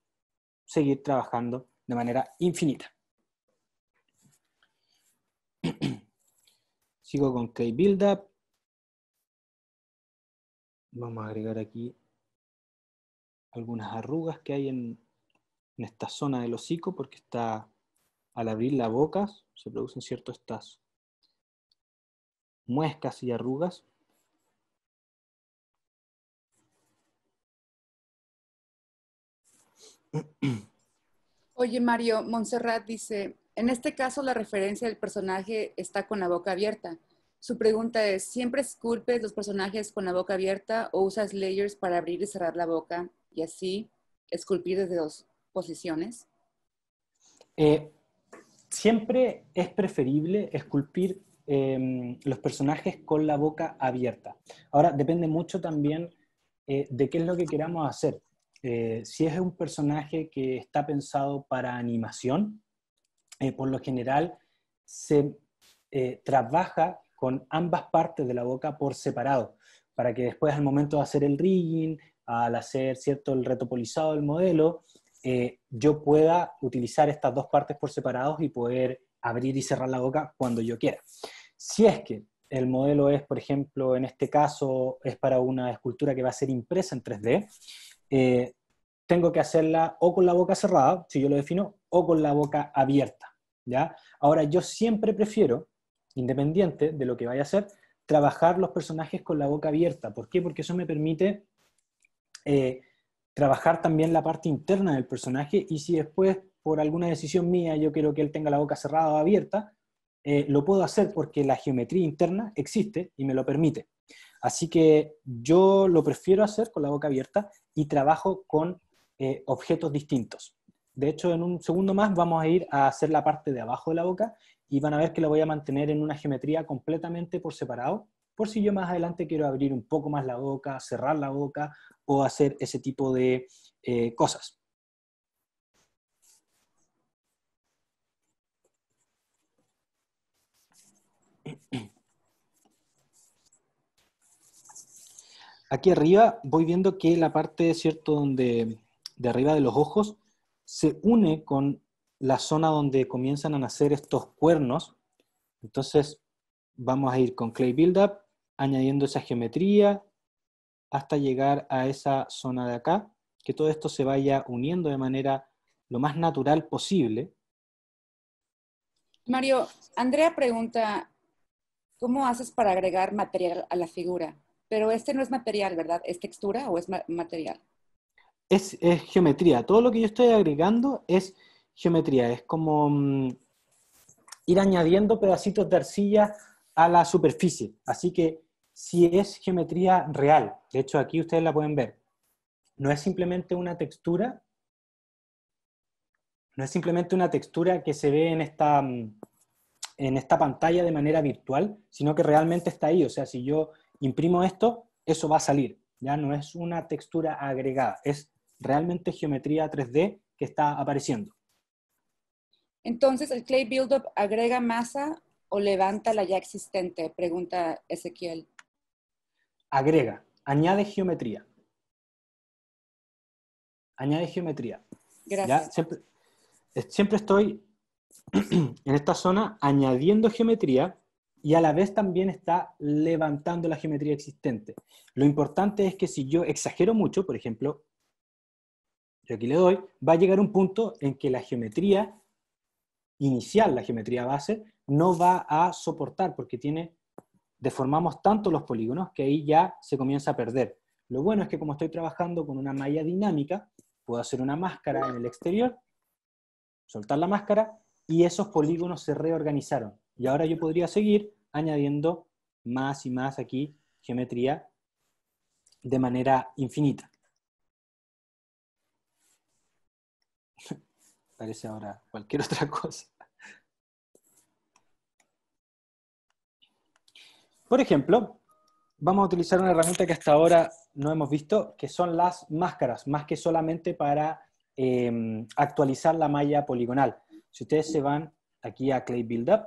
seguir trabajando de manera infinita. Sigo con K-Buildup. Vamos a agregar aquí algunas arrugas que hay en, esta zona del hocico porque está al abrir las bocas se producen ciertos estas muescas y arrugas. Oye, Mario, Montserrat dice, en este caso la referencia del personaje está con la boca abierta. Su pregunta es, ¿siempre esculpes los personajes con la boca abierta o usas layers para abrir y cerrar la boca y así esculpir desde dos posiciones? Eh, siempre es preferible esculpir Em, los personajes con la boca abierta. Ahora, depende mucho también eh, de qué es lo que queramos hacer. Eh, si es un personaje que está pensado para animación, eh, por lo general se trabaja con ambas partes de la boca por separado, para que después al momento de hacer el rigging, al hacer cierto el retopolizado del modelo, yo pueda utilizar estas dos partes por separados y poder abrir y cerrar la boca cuando yo quiera. Si es que el modelo es, por ejemplo, en este caso es para una escultura que va a ser impresa en 3D, eh, tengo que hacerla o con la boca cerrada, si yo lo defino, o con la boca abierta. ¿ya? Ahora, yo siempre prefiero, independiente de lo que vaya a ser, trabajar los personajes con la boca abierta. ¿Por qué? Porque eso me permite eh, trabajar también la parte interna del personaje y si después por alguna decisión mía yo quiero que él tenga la boca cerrada o abierta, eh, lo puedo hacer porque la geometría interna existe y me lo permite. Así que yo lo prefiero hacer con la boca abierta y trabajo con eh, objetos distintos. De hecho, en un segundo más vamos a ir a hacer la parte de abajo de la boca y van a ver que la voy a mantener en una geometría completamente por separado, por si yo más adelante quiero abrir un poco más la boca, cerrar la boca o hacer ese tipo de eh, cosas. Aquí arriba voy viendo que la parte, ¿cierto?, donde de arriba de los ojos se une con la zona donde comienzan a nacer estos cuernos. Entonces vamos a ir con Clay build up, añadiendo esa geometría hasta llegar a esa zona de acá, que todo esto se vaya uniendo de manera lo más natural posible. Mario, Andrea pregunta, ¿Cómo haces para agregar material a la figura? Pero este no es material, ¿verdad? ¿Es textura o es material? Es, geometría. Todo lo que yo estoy agregando es geometría. Es como mm, ir añadiendo pedacitos de arcilla a la superficie. Así que si es geometría real, de hecho aquí ustedes la pueden ver, no es simplemente una textura, no es simplemente una textura que se ve en esta... Mm, en esta pantalla de manera virtual, sino que realmente está ahí. O sea, si yo imprimo esto, eso va a salir. Ya no es una textura agregada, es realmente geometría 3D que está apareciendo. Entonces, ¿el Clay build-up agrega masa o levanta la ya existente? Pregunta Ezequiel. Agrega, añade geometría. Añade geometría. Gracias. siempre estoy en esta zona añadiendo geometría y a la vez también está levantando la geometría existente. Lo importante es que si yo exagero mucho, por ejemplo, yo aquí le doy, va a llegar un punto en que la geometría inicial, la geometría base, no va a soportar porque tiene, deformamos tanto los polígonos que ahí ya se comienza a perder. Lo bueno es que como estoy trabajando con una malla dinámica, puedo hacer una máscara en el exterior, soltar la máscara y esos polígonos se reorganizaron. Y ahora yo podría seguir añadiendo más y más aquí geometría de manera infinita. Parece ahora cualquier otra cosa. Por ejemplo, vamos a utilizar una herramienta que hasta ahora no hemos visto, que son las máscaras, más que solamente para eh, actualizar la malla poligonal. Si ustedes se van aquí a Clay build up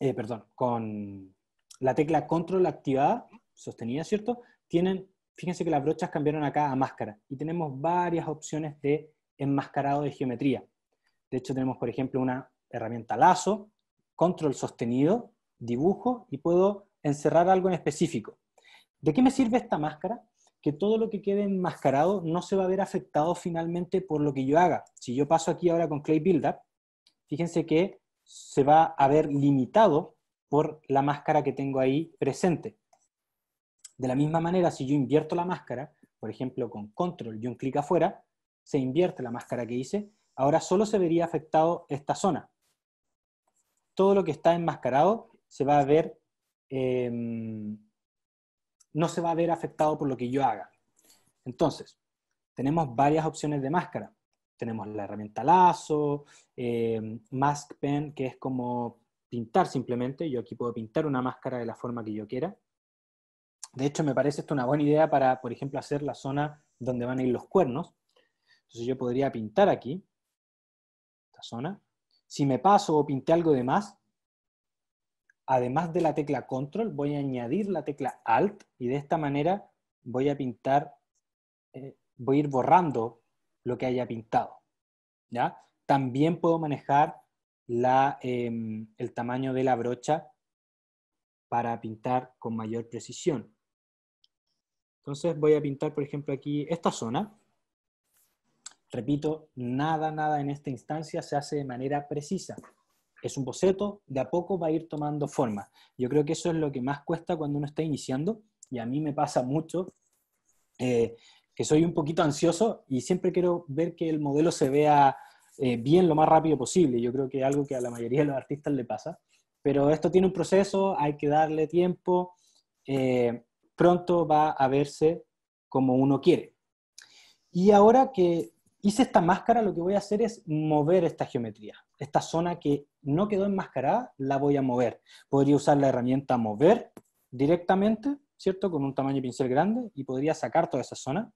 eh, perdón, con la tecla Control activada, sostenida, ¿cierto? Tienen, fíjense que las brochas cambiaron acá a máscara y tenemos varias opciones de enmascarado de geometría. De hecho, tenemos, por ejemplo, una herramienta lazo, control sostenido, dibujo y puedo encerrar algo en específico. ¿De qué me sirve esta máscara? que todo lo que quede enmascarado no se va a ver afectado finalmente por lo que yo haga. Si yo paso aquí ahora con Clay Buildup, fíjense que se va a ver limitado por la máscara que tengo ahí presente. De la misma manera, si yo invierto la máscara, por ejemplo, con control y un clic afuera, se invierte la máscara que hice, ahora solo se vería afectado esta zona. Todo lo que está enmascarado se va a ver em, no se va a ver afectado por lo que yo haga. Entonces, tenemos varias opciones de máscara. Tenemos la herramienta lazo, eh, mask pen, que es como pintar simplemente. Yo aquí puedo pintar una máscara de la forma que yo quiera. De hecho, me parece esto una buena idea para, por ejemplo, hacer la zona donde van a ir los cuernos. Entonces yo podría pintar aquí, esta zona. Si me paso o pinté algo de más, además de la tecla control, voy a añadir la tecla alt y de esta manera voy a pintar, eh, voy a ir borrando lo que haya pintado. ¿ya? También puedo manejar em, el tamaño de la brocha para pintar con mayor precisión. Entonces voy a pintar, por ejemplo, aquí esta zona. Repito, nada, nada en esta instancia se hace de manera precisa es un boceto, de a poco va a ir tomando forma. Yo creo que eso es lo que más cuesta cuando uno está iniciando, y a mí me pasa mucho eh, que soy un poquito ansioso y siempre quiero ver que el modelo se vea eh, bien lo más rápido posible. Yo creo que es algo que a la mayoría de los artistas le pasa, pero esto tiene un proceso, hay que darle tiempo, eh, pronto va a verse como uno quiere. Y ahora que hice esta máscara, lo que voy a hacer es mover esta geometría esta zona que no quedó enmascarada, la voy a mover. Podría usar la herramienta mover directamente, ¿cierto? Con un tamaño de pincel grande y podría sacar toda esa zona.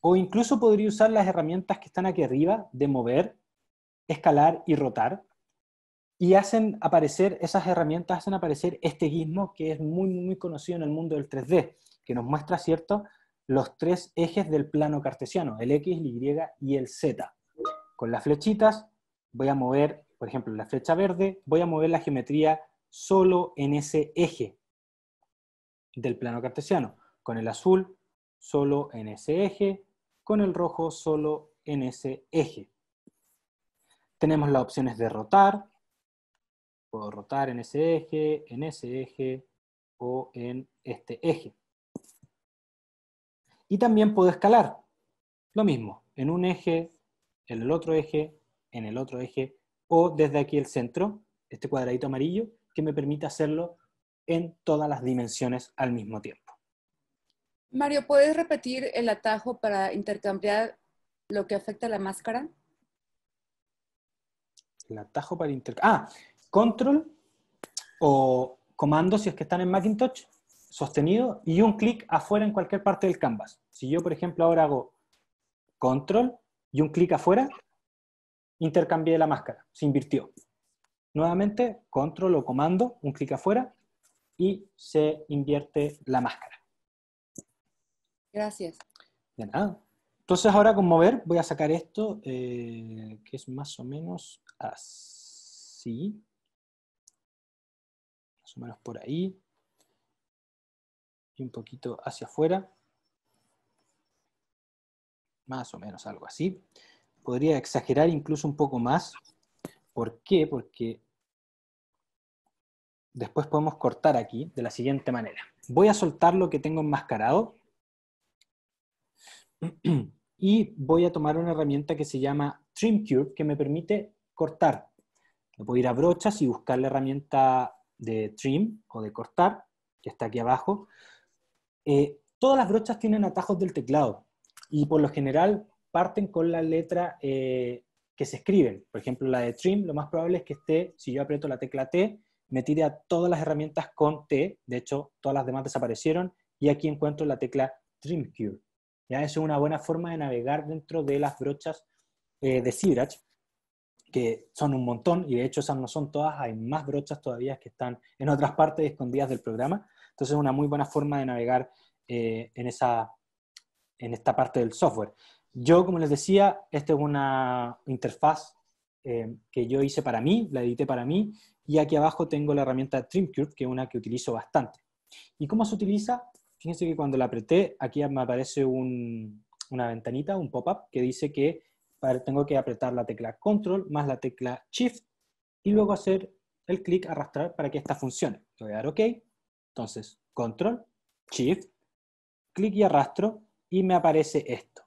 O incluso podría usar las herramientas que están aquí arriba de mover, escalar y rotar. Y hacen aparecer, esas herramientas hacen aparecer este guismo que es muy, muy conocido en el mundo del 3D, que nos muestra, ¿cierto? Los tres ejes del plano cartesiano, el X, el Y y el Z. Con las flechitas voy a mover, por ejemplo, la flecha verde, voy a mover la geometría solo en ese eje del plano cartesiano. Con el azul, solo en ese eje. Con el rojo, solo en ese eje. Tenemos las opciones de rotar. Puedo rotar en ese eje, en ese eje o en este eje. Y también puedo escalar. Lo mismo, en un eje, en el otro eje en el otro eje o desde aquí el centro, este cuadradito amarillo, que me permite hacerlo en todas las dimensiones al mismo tiempo. Mario, ¿puedes repetir el atajo para intercambiar lo que afecta a la máscara? El atajo para intercambiar... Ah, control o comando si es que están en Macintosh, sostenido, y un clic afuera en cualquier parte del canvas. Si yo, por ejemplo, ahora hago control y un clic afuera, intercambié la máscara, se invirtió. Nuevamente, control o comando, un clic afuera y se invierte la máscara. Gracias. De nada. Entonces ahora con mover voy a sacar esto, eh, que es más o menos así. Más o menos por ahí. Y un poquito hacia afuera. Más o menos algo así podría exagerar incluso un poco más. ¿Por qué? Porque después podemos cortar aquí de la siguiente manera. Voy a soltar lo que tengo enmascarado y voy a tomar una herramienta que se llama Trim Cure que me permite cortar. Me puedo ir a brochas y buscar la herramienta de trim o de cortar, que está aquí abajo. Eh, todas las brochas tienen atajos del teclado y por lo general parten con la letra eh, que se escriben. Por ejemplo, la de trim, lo más probable es que esté, si yo aprieto la tecla T, me tire a todas las herramientas con T, de hecho, todas las demás desaparecieron, y aquí encuentro la tecla Trim Cure. ¿Ya? es una buena forma de navegar dentro de las brochas eh, de Sibrach, que son un montón, y de hecho esas no son todas, hay más brochas todavía que están en otras partes escondidas del programa, entonces es una muy buena forma de navegar eh, en, esa, en esta parte del software. Yo, como les decía, esta es una interfaz eh, que yo hice para mí, la edité para mí, y aquí abajo tengo la herramienta Trim Curve, que es una que utilizo bastante. ¿Y cómo se utiliza? Fíjense que cuando la apreté, aquí me aparece una ventanita, un pop-up, que dice que tengo que apretar la tecla Control más la tecla Shift y luego hacer el clic arrastrar para que esta funcione. Le voy a dar OK. Entonces, Control, Shift, clic y arrastro y me aparece esto.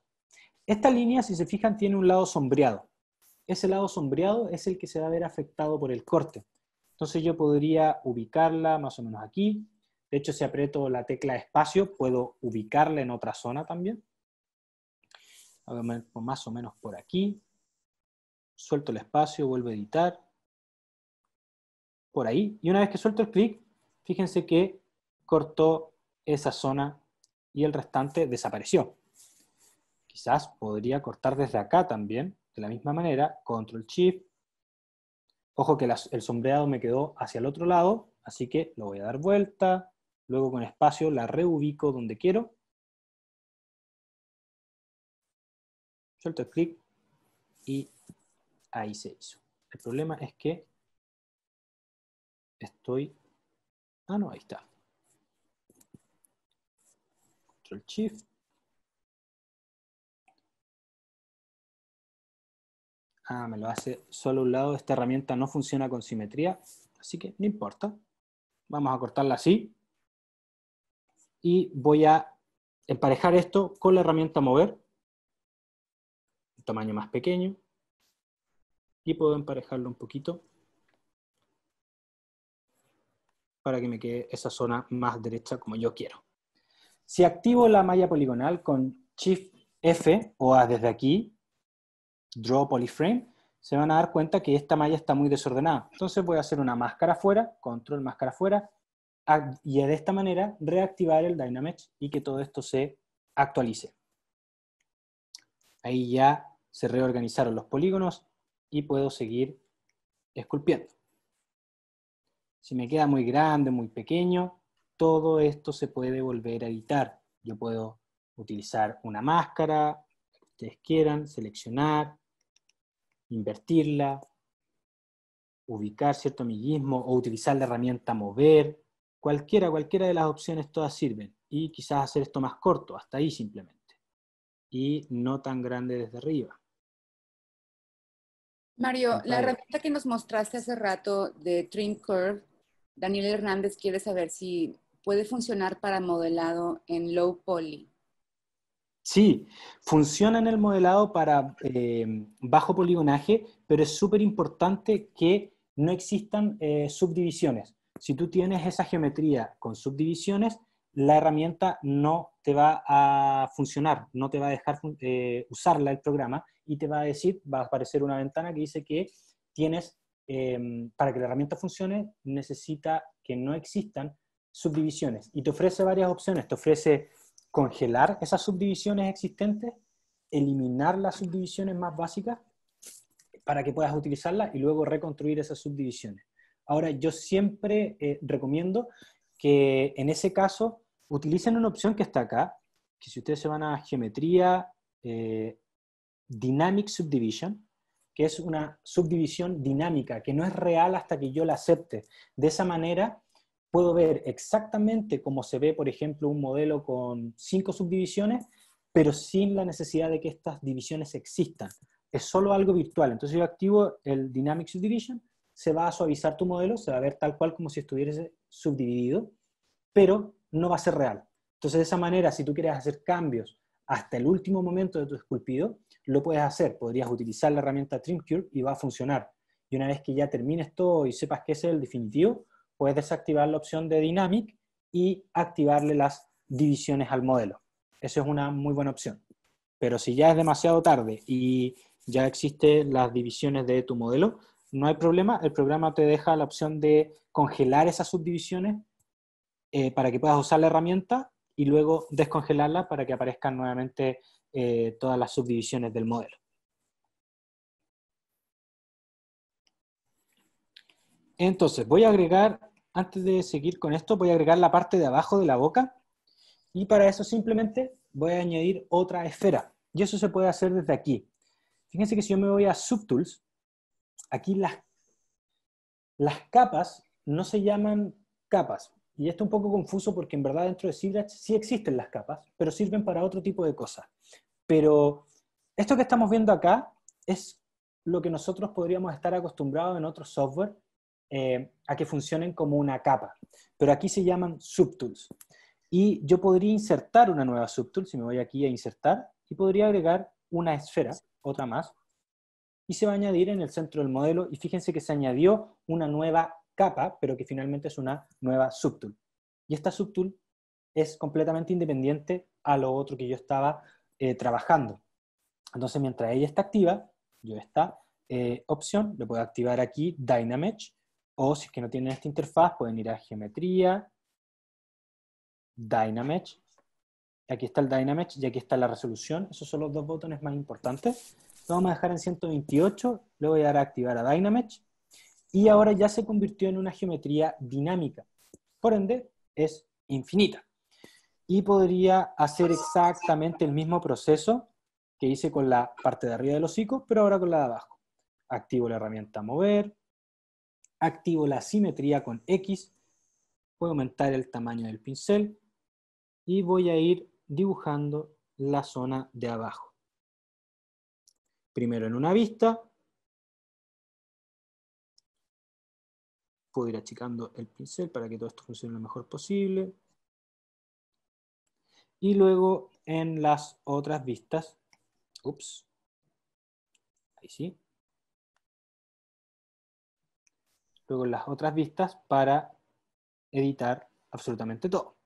Esta línea, si se fijan, tiene un lado sombreado. Ese lado sombreado es el que se va a ver afectado por el corte. Entonces yo podría ubicarla más o menos aquí. De hecho, si aprieto la tecla espacio, puedo ubicarla en otra zona también. Más o menos por aquí. Suelto el espacio, vuelvo a editar. Por ahí. Y una vez que suelto el clic, fíjense que cortó esa zona y el restante desapareció. Quizás podría cortar desde acá también, de la misma manera, control shift. Ojo que el sombreado me quedó hacia el otro lado, así que lo voy a dar vuelta, luego con espacio la reubico donde quiero. Suelto el clic y ahí se hizo. El problema es que estoy... Ah, no, ahí está. Control Shift. Ah, me lo hace solo un lado. Esta herramienta no funciona con simetría, así que no importa. Vamos a cortarla así. Y voy a emparejar esto con la herramienta mover. tamaño más pequeño. Y puedo emparejarlo un poquito para que me quede esa zona más derecha como yo quiero. Si activo la malla poligonal con Shift F o A desde aquí, Draw Polyframe, se van a dar cuenta que esta malla está muy desordenada. Entonces voy a hacer una máscara fuera, control máscara fuera, y de esta manera reactivar el Dynamics y que todo esto se actualice. Ahí ya se reorganizaron los polígonos y puedo seguir esculpiendo. Si me queda muy grande, muy pequeño, todo esto se puede volver a editar. Yo puedo utilizar una máscara, ustedes quieran, seleccionar, invertirla, ubicar cierto amiguismo o utilizar la herramienta mover, cualquiera, cualquiera de las opciones todas sirven y quizás hacer esto más corto, hasta ahí simplemente, y no tan grande desde arriba. Mario, la herramienta que nos mostraste hace rato de Trim Curve, Daniel Hernández quiere saber si puede funcionar para modelado en low poly. Sí, funciona en el modelado para eh, bajo poligonaje, pero es súper importante que no existan eh, subdivisiones. Si tú tienes esa geometría con subdivisiones, la herramienta no te va a funcionar, no te va a dejar eh, usarla el programa y te va a decir, va a aparecer una ventana que dice que tienes, em, para que la herramienta funcione, necesita que no existan subdivisiones. Y te ofrece varias opciones, te ofrece congelar esas subdivisiones existentes, eliminar las subdivisiones más básicas para que puedas utilizarlas y luego reconstruir esas subdivisiones. Ahora, yo siempre eh, recomiendo que en ese caso utilicen una opción que está acá, que si ustedes se van a geometría, eh, Dynamic Subdivision, que es una subdivisión dinámica, que no es real hasta que yo la acepte. De esa manera, puedo ver exactamente cómo se ve, por ejemplo, un modelo con cinco subdivisiones, pero sin la necesidad de que estas divisiones existan. Es solo algo virtual. Entonces yo activo el Dynamic Subdivision, se va a suavizar tu modelo, se va a ver tal cual como si estuviese subdividido, pero no va a ser real. Entonces de esa manera, si tú quieres hacer cambios hasta el último momento de tu esculpido, lo puedes hacer. Podrías utilizar la herramienta Trim Cure y va a funcionar. Y una vez que ya termines todo y sepas que es el definitivo, puedes desactivar la opción de Dynamic y activarle las divisiones al modelo. Eso es una muy buena opción. Pero si ya es demasiado tarde y ya existen las divisiones de tu modelo, no hay problema. El programa te deja la opción de congelar esas subdivisiones eh, para que puedas usar la herramienta y luego descongelarla para que aparezcan nuevamente eh, todas las subdivisiones del modelo. Entonces, voy a agregar antes de seguir con esto, voy a agregar la parte de abajo de la boca y para eso simplemente voy a añadir otra esfera. Y eso se puede hacer desde aquí. Fíjense que si yo me voy a Subtools, aquí las, las capas no se llaman capas. Y esto es un poco confuso porque en verdad dentro de ZBrush sí existen las capas, pero sirven para otro tipo de cosas. Pero esto que estamos viendo acá es lo que nosotros podríamos estar acostumbrados en otro software eh, a que funcionen como una capa. Pero aquí se llaman subtools. Y yo podría insertar una nueva subtool, si me voy aquí a insertar, y podría agregar una esfera, otra más, y se va a añadir en el centro del modelo, y fíjense que se añadió una nueva capa, pero que finalmente es una nueva subtool. Y esta subtool es completamente independiente a lo otro que yo estaba eh, trabajando. Entonces, mientras ella está activa, yo esta eh, opción, le puedo activar aquí Dynamage, o si es que no tienen esta interfaz, pueden ir a Geometría, Dynamage. Aquí está el Dynamage y aquí está la resolución. Esos son los dos botones más importantes. Lo vamos a dejar en 128, le voy a dar a activar a Dynamage. Y ahora ya se convirtió en una geometría dinámica. Por ende, es infinita. Y podría hacer exactamente el mismo proceso que hice con la parte de arriba del hocico, pero ahora con la de abajo. Activo la herramienta mover, activo la simetría con X, voy a aumentar el tamaño del pincel y voy a ir dibujando la zona de abajo. Primero en una vista, puedo ir achicando el pincel para que todo esto funcione lo mejor posible. Y luego en las otras vistas, ups, ahí sí, con las otras vistas para editar absolutamente todo.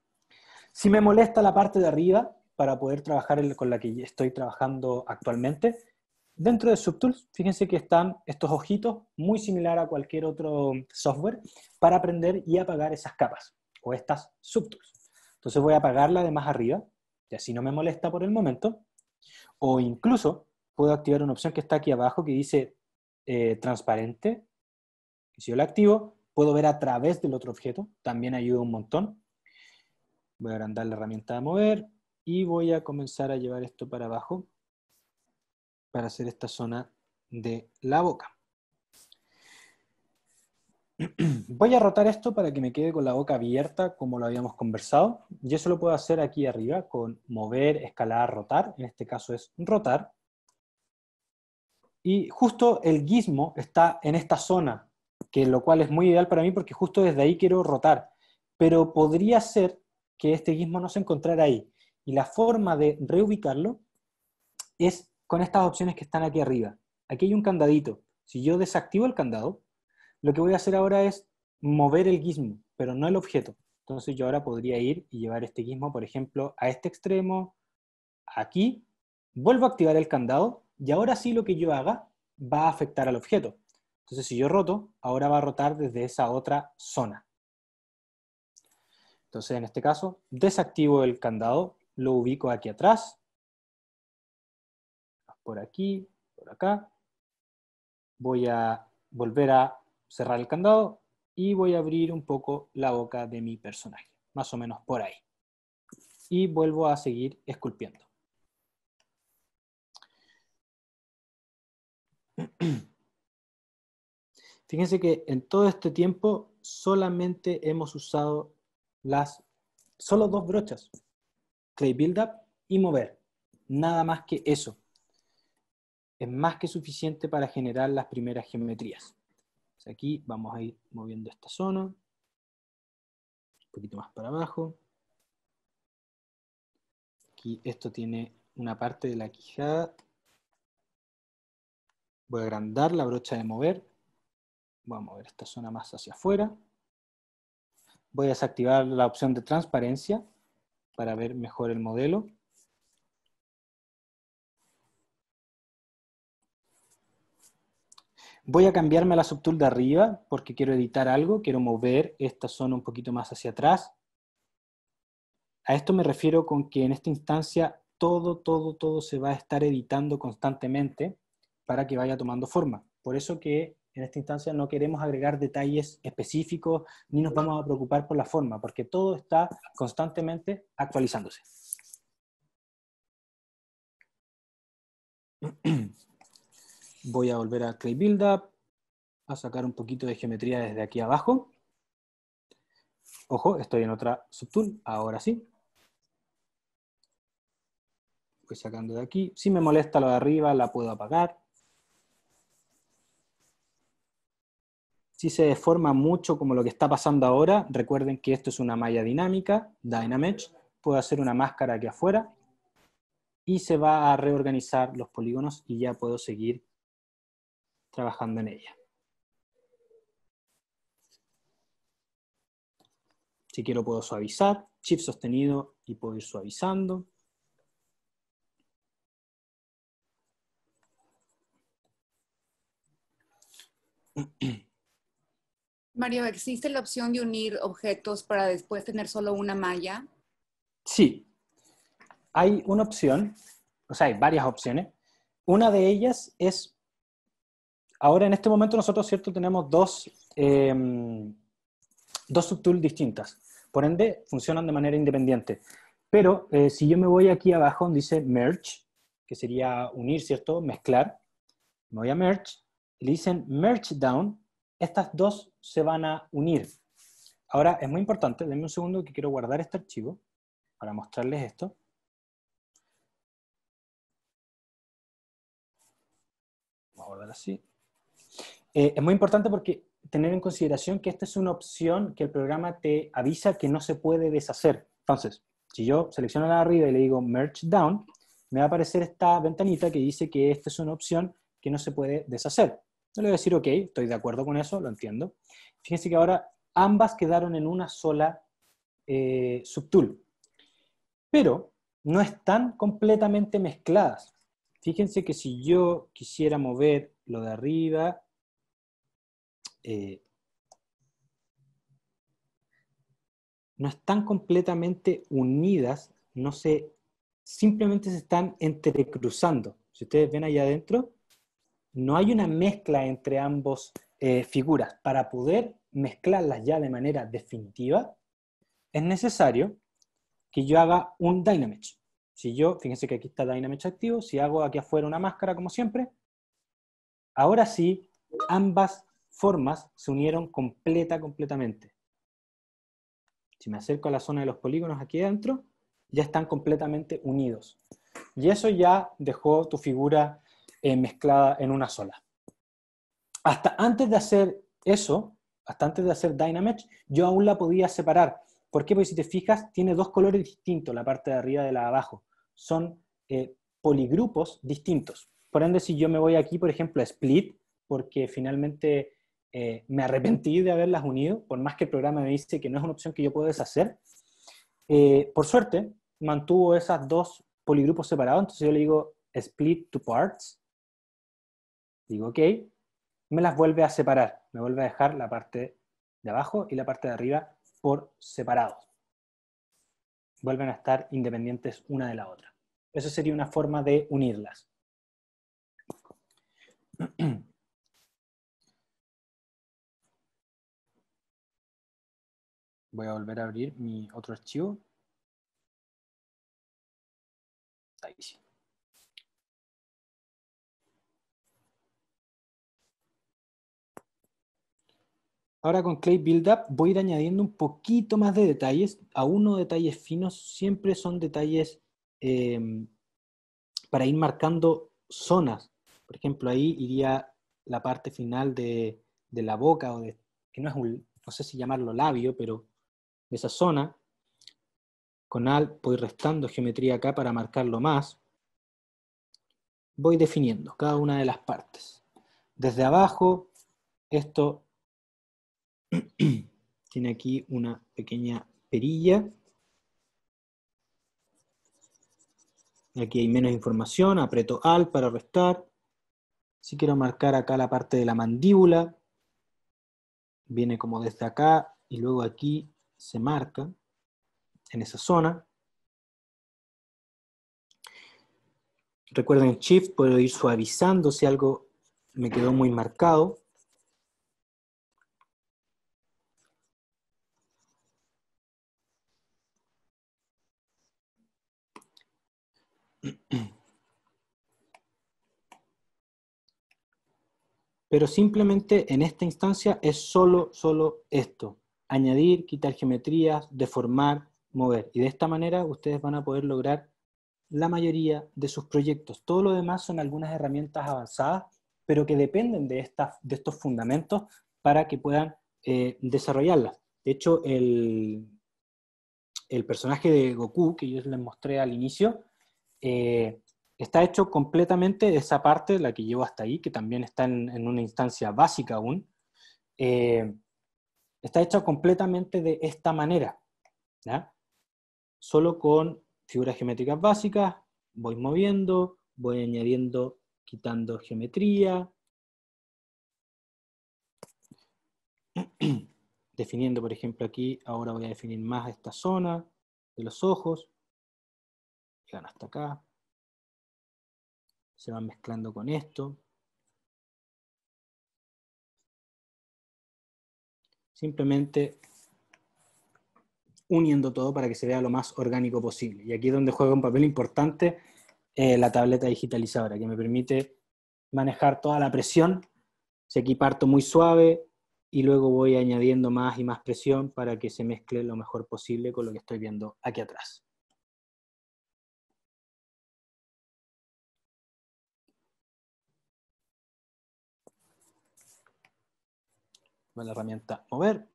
Si me molesta la parte de arriba, para poder trabajar con la que estoy trabajando actualmente, dentro de Subtools, fíjense que están estos ojitos, muy similar a cualquier otro software, para prender y apagar esas capas, o estas Subtools. Entonces voy a apagar la de más arriba, y así no me molesta por el momento, o incluso puedo activar una opción que está aquí abajo que dice eh, transparente si yo la activo, puedo ver a través del otro objeto, también ayuda un montón. Voy a agrandar la herramienta de mover y voy a comenzar a llevar esto para abajo para hacer esta zona de la boca. Voy a rotar esto para que me quede con la boca abierta, como lo habíamos conversado. Y eso lo puedo hacer aquí arriba con mover, escalar, rotar. En este caso es rotar. Y justo el guismo está en esta zona lo cual es muy ideal para mí porque justo desde ahí quiero rotar. Pero podría ser que este guismo no se encontrara ahí. Y la forma de reubicarlo es con estas opciones que están aquí arriba. Aquí hay un candadito. Si yo desactivo el candado, lo que voy a hacer ahora es mover el guismo pero no el objeto. Entonces yo ahora podría ir y llevar este guismo por ejemplo, a este extremo, aquí, vuelvo a activar el candado y ahora sí lo que yo haga va a afectar al objeto. Entonces, si yo roto, ahora va a rotar desde esa otra zona. Entonces, en este caso, desactivo el candado, lo ubico aquí atrás, por aquí, por acá. Voy a volver a cerrar el candado y voy a abrir un poco la boca de mi personaje, más o menos por ahí. Y vuelvo a seguir esculpiendo. Fíjense que en todo este tiempo solamente hemos usado las, solo dos brochas, Clay Build Up y Mover, nada más que eso. Es más que suficiente para generar las primeras geometrías. aquí vamos a ir moviendo esta zona, un poquito más para abajo. Aquí esto tiene una parte de la quijada. Voy a agrandar la brocha de mover voy a mover esta zona más hacia afuera. Voy a desactivar la opción de transparencia para ver mejor el modelo. Voy a cambiarme a la subtool de arriba porque quiero editar algo, quiero mover esta zona un poquito más hacia atrás. A esto me refiero con que en esta instancia todo, todo, todo se va a estar editando constantemente para que vaya tomando forma. Por eso que en esta instancia no queremos agregar detalles específicos ni nos vamos a preocupar por la forma, porque todo está constantemente actualizándose. Voy a volver a Clay Buildup, a sacar un poquito de geometría desde aquí abajo. Ojo, estoy en otra subtool, ahora sí. Voy sacando de aquí. Si me molesta lo de arriba, la puedo apagar. si se deforma mucho como lo que está pasando ahora, recuerden que esto es una malla dinámica, Dynamesh, puedo hacer una máscara aquí afuera y se va a reorganizar los polígonos y ya puedo seguir trabajando en ella. Si quiero puedo suavizar, shift sostenido y puedo ir suavizando. Mario, ¿existe la opción de unir objetos para después tener solo una malla? Sí. Hay una opción, o sea, hay varias opciones. Una de ellas es, ahora en este momento nosotros, ¿cierto? Tenemos dos, em, dos subtools distintas. Por ende, funcionan de manera independiente. Pero eh, si yo me voy aquí abajo donde dice merge, que sería unir, ¿cierto? Mezclar. Me voy a merge, le dicen merge down estas dos se van a unir. Ahora, es muy importante, denme un segundo que quiero guardar este archivo para mostrarles esto. a guardar así. Eh, es muy importante porque tener en consideración que esta es una opción que el programa te avisa que no se puede deshacer. Entonces, si yo selecciono la arriba y le digo Merge Down, me va a aparecer esta ventanita que dice que esta es una opción que no se puede deshacer. Yo le voy a decir, ok, estoy de acuerdo con eso, lo entiendo. Fíjense que ahora ambas quedaron en una sola eh, subtool, pero no están completamente mezcladas. Fíjense que si yo quisiera mover lo de arriba, eh, no están completamente unidas, no se, simplemente se están entrecruzando. Si ustedes ven allá adentro, no hay una mezcla entre ambos eh, figuras para poder mezclarlas ya de manera definitiva, es necesario que yo haga un dynamic. Si yo, fíjense que aquí está dynamic activo, si hago aquí afuera una máscara como siempre, ahora sí, ambas formas se unieron completa, completamente. Si me acerco a la zona de los polígonos aquí adentro, ya están completamente unidos. Y eso ya dejó tu figura eh, mezclada en una sola hasta antes de hacer eso, hasta antes de hacer Dynamage, yo aún la podía separar. ¿Por qué? Porque si te fijas, tiene dos colores distintos, la parte de arriba y la de abajo. Son eh, poligrupos distintos. Por ende, si yo me voy aquí, por ejemplo, a Split, porque finalmente eh, me arrepentí de haberlas unido, por más que el programa me dice que no es una opción que yo puedo deshacer, eh, por suerte mantuvo esas dos poligrupos separados, entonces yo le digo Split to Parts, digo OK, me las vuelve a separar, me vuelve a dejar la parte de abajo y la parte de arriba por separados. Vuelven a estar independientes una de la otra. Eso sería una forma de unirlas. Voy a volver a abrir mi otro archivo Ahora con Clay Build Up voy a ir añadiendo un poquito más de detalles, aún no detalles finos, siempre son detalles eh, para ir marcando zonas. Por ejemplo, ahí iría la parte final de, la boca, o de, que no es un, no sé si llamarlo labio, pero de esa zona. Con AL voy restando geometría acá para marcarlo más. Voy definiendo cada una de las partes. Desde abajo, esto Tiene aquí una pequeña perilla. Aquí hay menos información, aprieto AL para restar. Si quiero marcar acá la parte de la mandíbula, viene como desde acá y luego aquí se marca en esa zona. Recuerden, Shift puedo ir suavizando si algo me quedó muy marcado. pero simplemente en esta instancia es solo, solo esto. Añadir, quitar geometrías, deformar, mover. Y de esta manera ustedes van a poder lograr la mayoría de sus proyectos. Todo lo demás son algunas herramientas avanzadas, pero que dependen de, de estos fundamentos para que puedan eh, desarrollarlas. De hecho, el, el, personaje de Goku, que yo les mostré al inicio, eh, está hecho completamente esa parte, la que llevo hasta ahí, que también está en, una instancia básica aún, eh, está hecho completamente de esta manera, solo con figuras geométricas básicas, voy moviendo, voy añadiendo, quitando geometría, definiendo, por ejemplo, aquí, ahora voy a definir más esta zona de los ojos, van hasta acá, se van mezclando con esto. Simplemente uniendo todo para que se vea lo más orgánico posible. Y aquí es donde juega un papel importante eh, la tableta digitalizadora, que me permite manejar toda la presión. Se aquí parto muy suave y luego voy añadiendo más y más presión para que se mezcle lo mejor posible con lo que estoy viendo aquí atrás. la herramienta mover.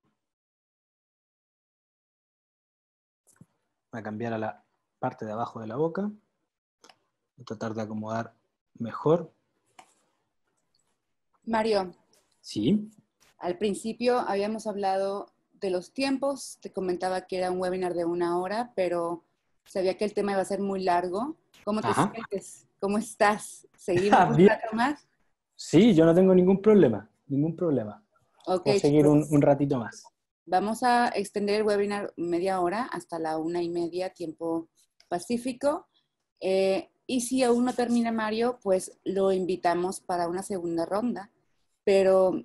Voy a cambiar a la parte de abajo de la boca. Voy a tratar de acomodar mejor. Mario. Sí. Al principio habíamos hablado de los tiempos. Te comentaba que era un webinar de una hora, pero sabía que el tema iba a ser muy largo. ¿Cómo te sientes? ¿Cómo estás? ¿Seguimos más? Sí, yo no tengo ningún problema, ningún problema seguir un, ratito más. Vamos a extender el webinar media hora hasta la una y media, tiempo pacífico. Eh, y si aún no termina Mario, pues lo invitamos para una segunda ronda, pero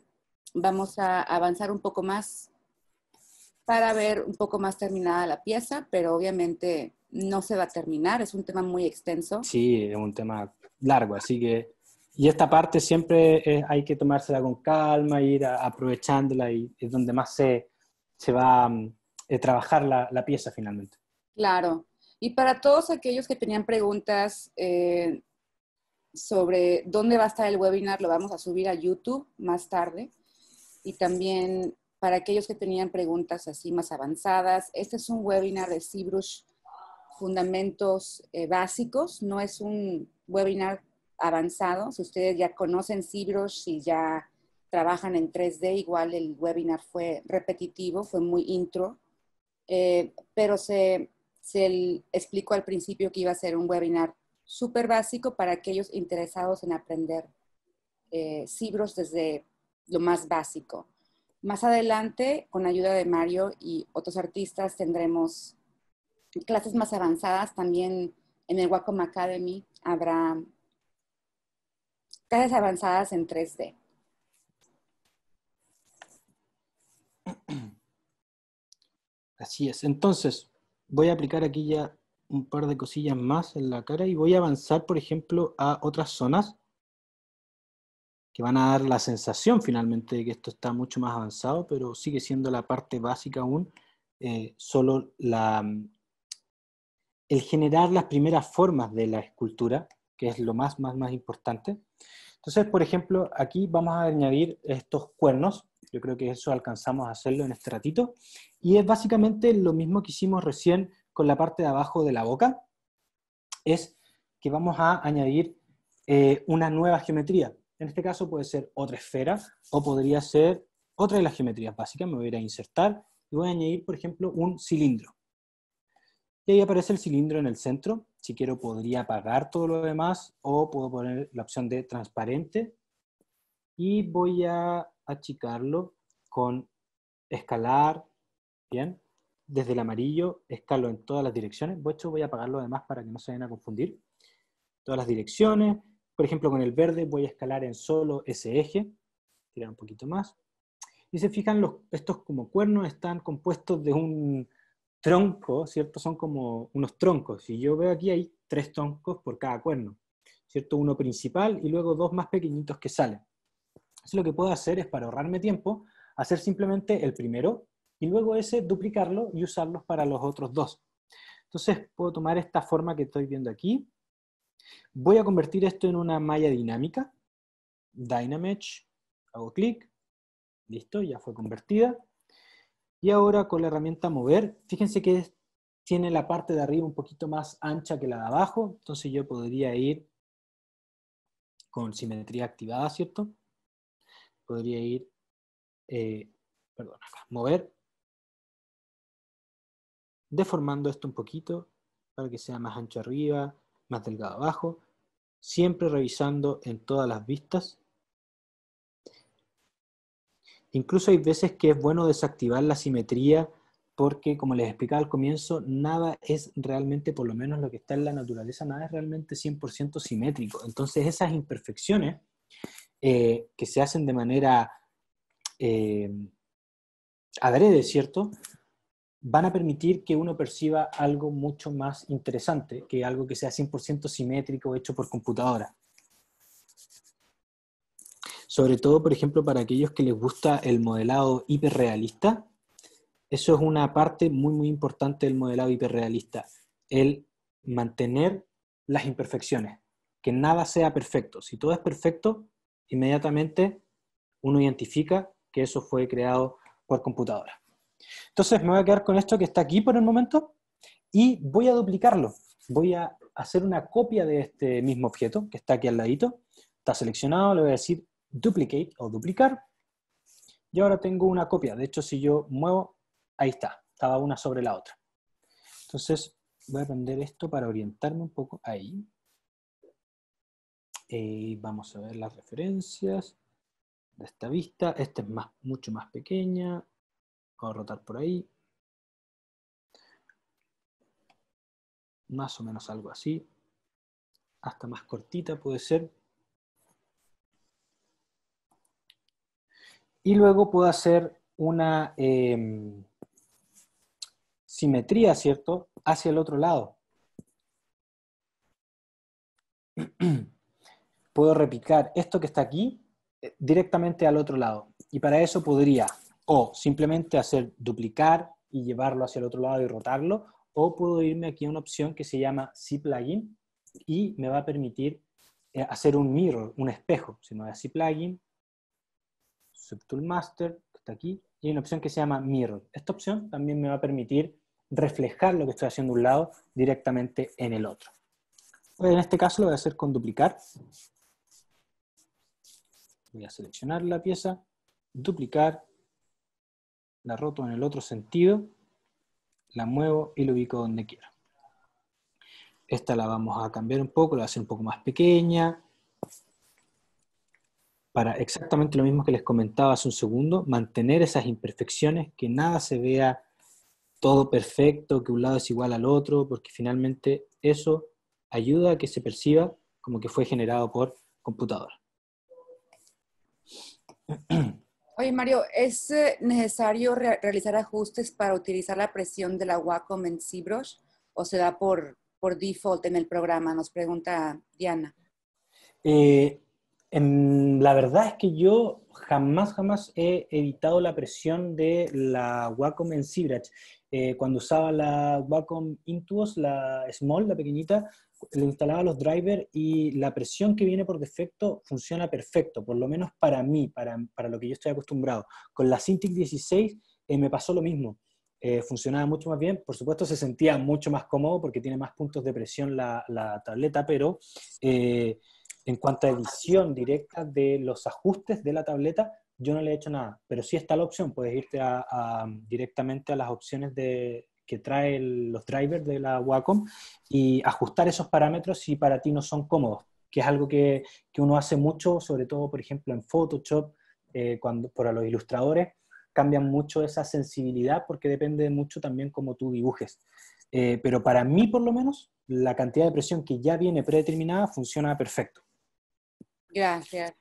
vamos a avanzar un poco más para ver un poco más terminada la pieza, pero obviamente no se va a terminar, es un tema muy extenso. Sí, es un tema largo, así que y esta parte siempre hay que tomársela con calma, ir aprovechándola y es donde más se, va a mm, eh, trabajar la, pieza finalmente. Claro. Y para todos aquellos que tenían preguntas eh, sobre dónde va a estar el webinar, lo vamos a subir a YouTube más tarde. Y también para aquellos que tenían preguntas así más avanzadas, este es un webinar de Cibrush Fundamentos eh, Básicos, no es un webinar avanzado, si ustedes ya conocen Cibros, y ya trabajan en 3D, igual el webinar fue repetitivo, fue muy intro, eh, pero se, se explicó al principio que iba a ser un webinar súper básico para aquellos interesados en aprender eh, Cibros desde lo más básico. Más adelante, con ayuda de Mario y otros artistas, tendremos clases más avanzadas. También en el Wacom Academy habrá casas avanzadas en 3D. Así es. Entonces, voy a aplicar aquí ya un par de cosillas más en la cara y voy a avanzar, por ejemplo, a otras zonas que van a dar la sensación finalmente de que esto está mucho más avanzado, pero sigue siendo la parte básica aún, eh, solo la, mm, el generar las primeras formas de la escultura, que es lo más, más, más importante. Entonces, por ejemplo, aquí vamos a añadir estos cuernos. Yo creo que eso alcanzamos a hacerlo en este ratito. Y es básicamente lo mismo que hicimos recién con la parte de abajo de la boca. Es que vamos a añadir eh, una nueva geometría. En este caso puede ser otra esfera o podría ser otra de las geometrías básicas. Me voy a ir a insertar y voy a añadir, por ejemplo, un cilindro. Y ahí aparece el cilindro en el centro si quiero podría apagar todo lo demás o puedo poner la opción de transparente y voy a achicarlo con escalar, bien, desde el amarillo escalo en todas las direcciones, de hecho voy a apagar lo demás para que no se vayan a confundir, todas las direcciones, por ejemplo con el verde voy a escalar en solo ese eje, tirar un poquito más, y se fijan, los, estos como cuernos están compuestos de un troncos, ¿cierto? Son como unos troncos. Y yo veo aquí hay tres troncos por cada cuerno, ¿cierto? Uno principal y luego dos más pequeñitos que salen. Entonces lo que puedo hacer es, para ahorrarme tiempo, hacer simplemente el primero y luego ese duplicarlo y usarlos para los otros dos. Entonces puedo tomar esta forma que estoy viendo aquí. Voy a convertir esto en una malla dinámica. Dynamage, hago clic, listo, ya fue convertida. Y ahora con la herramienta mover, fíjense que tiene la parte de arriba un poquito más ancha que la de abajo, entonces yo podría ir con simetría activada, ¿cierto? Podría ir, eh, perdón, mover, deformando esto un poquito para que sea más ancho arriba, más delgado abajo, siempre revisando en todas las vistas Incluso hay veces que es bueno desactivar la simetría porque, como les explicaba al comienzo, nada es realmente, por lo menos lo que está en la naturaleza, nada es realmente 100% simétrico. Entonces esas imperfecciones eh, que se hacen de manera eh, adrede, ¿cierto? Van a permitir que uno perciba algo mucho más interesante que algo que sea 100% simétrico hecho por computadora sobre todo, por ejemplo, para aquellos que les gusta el modelado hiperrealista. Eso es una parte muy, muy importante del modelado hiperrealista, el mantener las imperfecciones, que nada sea perfecto. Si todo es perfecto, inmediatamente uno identifica que eso fue creado por computadora. Entonces me voy a quedar con esto que está aquí por el momento y voy a duplicarlo. Voy a hacer una copia de este mismo objeto que está aquí al ladito. Está seleccionado, le voy a decir duplicate o duplicar. Y ahora tengo una copia. De hecho, si yo muevo, ahí está. Estaba una sobre la otra. Entonces, voy a prender esto para orientarme un poco ahí. Eh, vamos a ver las referencias de esta vista. Esta es más, mucho más pequeña. Voy a rotar por ahí. Más o menos algo así. Hasta más cortita puede ser. Y luego puedo hacer una em, simetría, ¿cierto?, hacia el otro lado. puedo replicar esto que está aquí eh, directamente al otro lado. Y para eso podría o simplemente hacer duplicar y llevarlo hacia el otro lado y rotarlo, o puedo irme aquí a una opción que se llama C-Plugin y me va a permitir eh, hacer un mirror, un espejo. Si no es C-Plugin, Subtool Master, que está aquí, y hay una opción que se llama Mirror. Esta opción también me va a permitir reflejar lo que estoy haciendo un lado directamente en el otro. Pues en este caso lo voy a hacer con duplicar. Voy a seleccionar la pieza, duplicar, la roto en el otro sentido, la muevo y lo ubico donde quiera. Esta la vamos a cambiar un poco, la voy a hacer un poco más pequeña, para exactamente lo mismo que les comentaba hace un segundo, mantener esas imperfecciones, que nada se vea todo perfecto, que un lado es igual al otro, porque finalmente eso ayuda a que se perciba como que fue generado por computadora. Oye, Mario, ¿es eh, necesario realizar ajustes para utilizar la presión del agua Wacom en ZBrush o se da por, por default en el programa? Nos pregunta Diana. Eh, la verdad es que yo jamás, jamás he evitado la presión de la Wacom en eh, cuando usaba la Wacom Intuos, la Small, la pequeñita, le instalaba los drivers y la presión que viene por defecto funciona perfecto, por lo menos para mí, para, para lo que yo estoy acostumbrado. Con la Cintiq 16 eh, me pasó lo mismo. Eh, funcionaba mucho más bien. Por supuesto, se sentía mucho más cómodo porque tiene más puntos de presión la, tableta, pero en cuanto a edición directa de los ajustes de la tableta, yo no le he hecho nada, pero sí está la opción, puedes irte directamente a las opciones que trae los drivers de la Wacom y ajustar esos parámetros si para ti no son cómodos, que es algo que, uno hace mucho, sobre todo, por ejemplo, en Photoshop, eh, cuando, para los ilustradores, cambian mucho esa sensibilidad porque depende mucho también cómo tú dibujes. Eh, pero para mí, por lo menos, la cantidad de presión que ya viene predeterminada funciona perfecto. Gracias.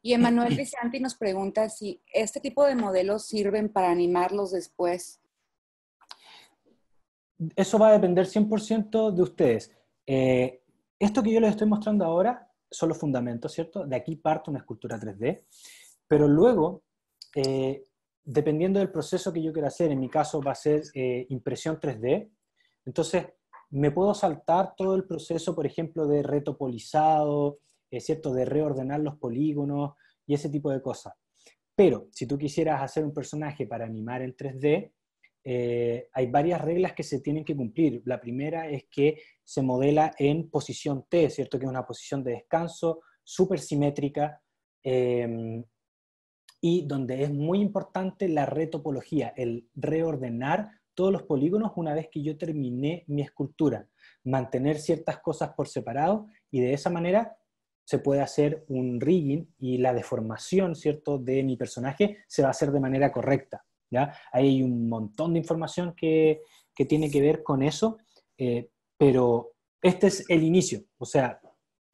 Y Emanuel Vicente nos pregunta si este tipo de modelos sirven para animarlos después. Eso va a depender 100% de ustedes. Eh, esto que yo les estoy mostrando ahora son los fundamentos, ¿cierto? De aquí parte una escultura 3D, pero luego, eh, dependiendo del proceso que yo quiera hacer, en mi caso va a ser eh, impresión 3D, entonces me puedo saltar todo el proceso, por ejemplo, de retopolizado, ¿cierto? De reordenar los polígonos y ese tipo de cosas. Pero si tú quisieras hacer un personaje para animar en 3D, eh, hay varias reglas que se tienen que cumplir. La primera es que se modela en posición T, ¿cierto? Que es una posición de descanso súper simétrica em, y donde es muy importante la retopología, el reordenar todos los polígonos una vez que yo terminé mi escultura, mantener ciertas cosas por separado y de esa manera se puede hacer un rigging y la deformación, ¿cierto?, de mi personaje se va a hacer de manera correcta, ¿ya? hay un montón de información que, tiene que ver con eso, eh, pero este es el inicio, o sea,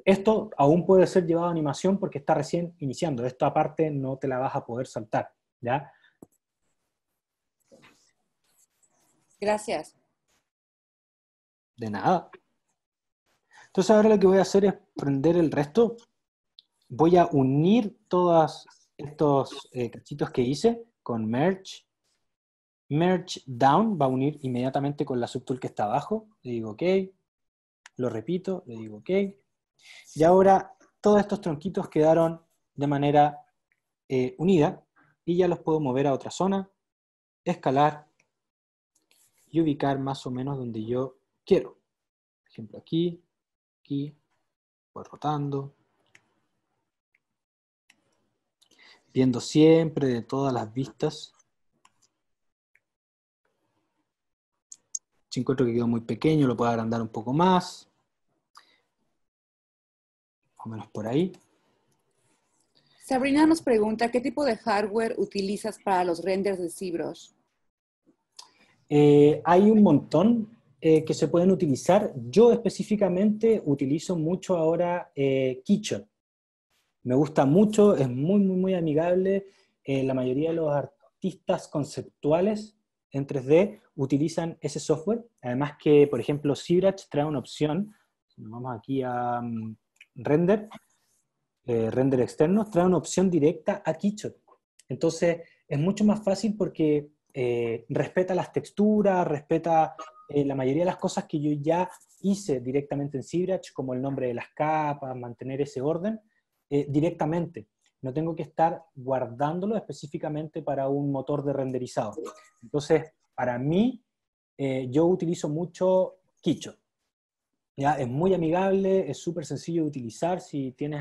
esto aún puede ser llevado a animación porque está recién iniciando, esta parte no te la vas a poder saltar, ¿ya? Gracias. De nada. Entonces ahora lo que voy a hacer es prender el resto. Voy a unir todos estos eh, cachitos que hice con merge. Merge down va a unir inmediatamente con la subtool que está abajo. Le digo OK. Lo repito, le digo OK. Y ahora todos estos tronquitos quedaron de manera eh, unida y ya los puedo mover a otra zona, escalar y ubicar más o menos donde yo quiero. Por ejemplo, aquí Aquí, voy rotando. Viendo siempre de todas las vistas. Si encuentro que quedó muy pequeño, lo puedo agrandar un poco más. Más o menos por ahí. Sabrina nos pregunta, ¿qué tipo de hardware utilizas para los renders de Cibros eh, hay un montón. Eh, que se pueden utilizar. Yo específicamente utilizo mucho ahora eh, Me gusta mucho, es muy, muy, muy amigable. Eh, la mayoría de los artistas conceptuales en 3D utilizan ese software. Además que, por ejemplo, ZBrush trae una opción, nos vamos aquí a mm, render, eh, render Externo, trae una opción directa a Keyshot. Entonces, es mucho más fácil porque respeta las texturas, respeta eh, la mayoría de las cosas que yo ya hice directamente en Cibrach, como el nombre de las capas, mantener ese orden, eh, directamente. No tengo que estar guardándolo específicamente para un motor de renderizado. Entonces, para mí, eh, yo utilizo mucho Kicho. ¿ya? Es muy amigable, es súper sencillo de utilizar. Si tienes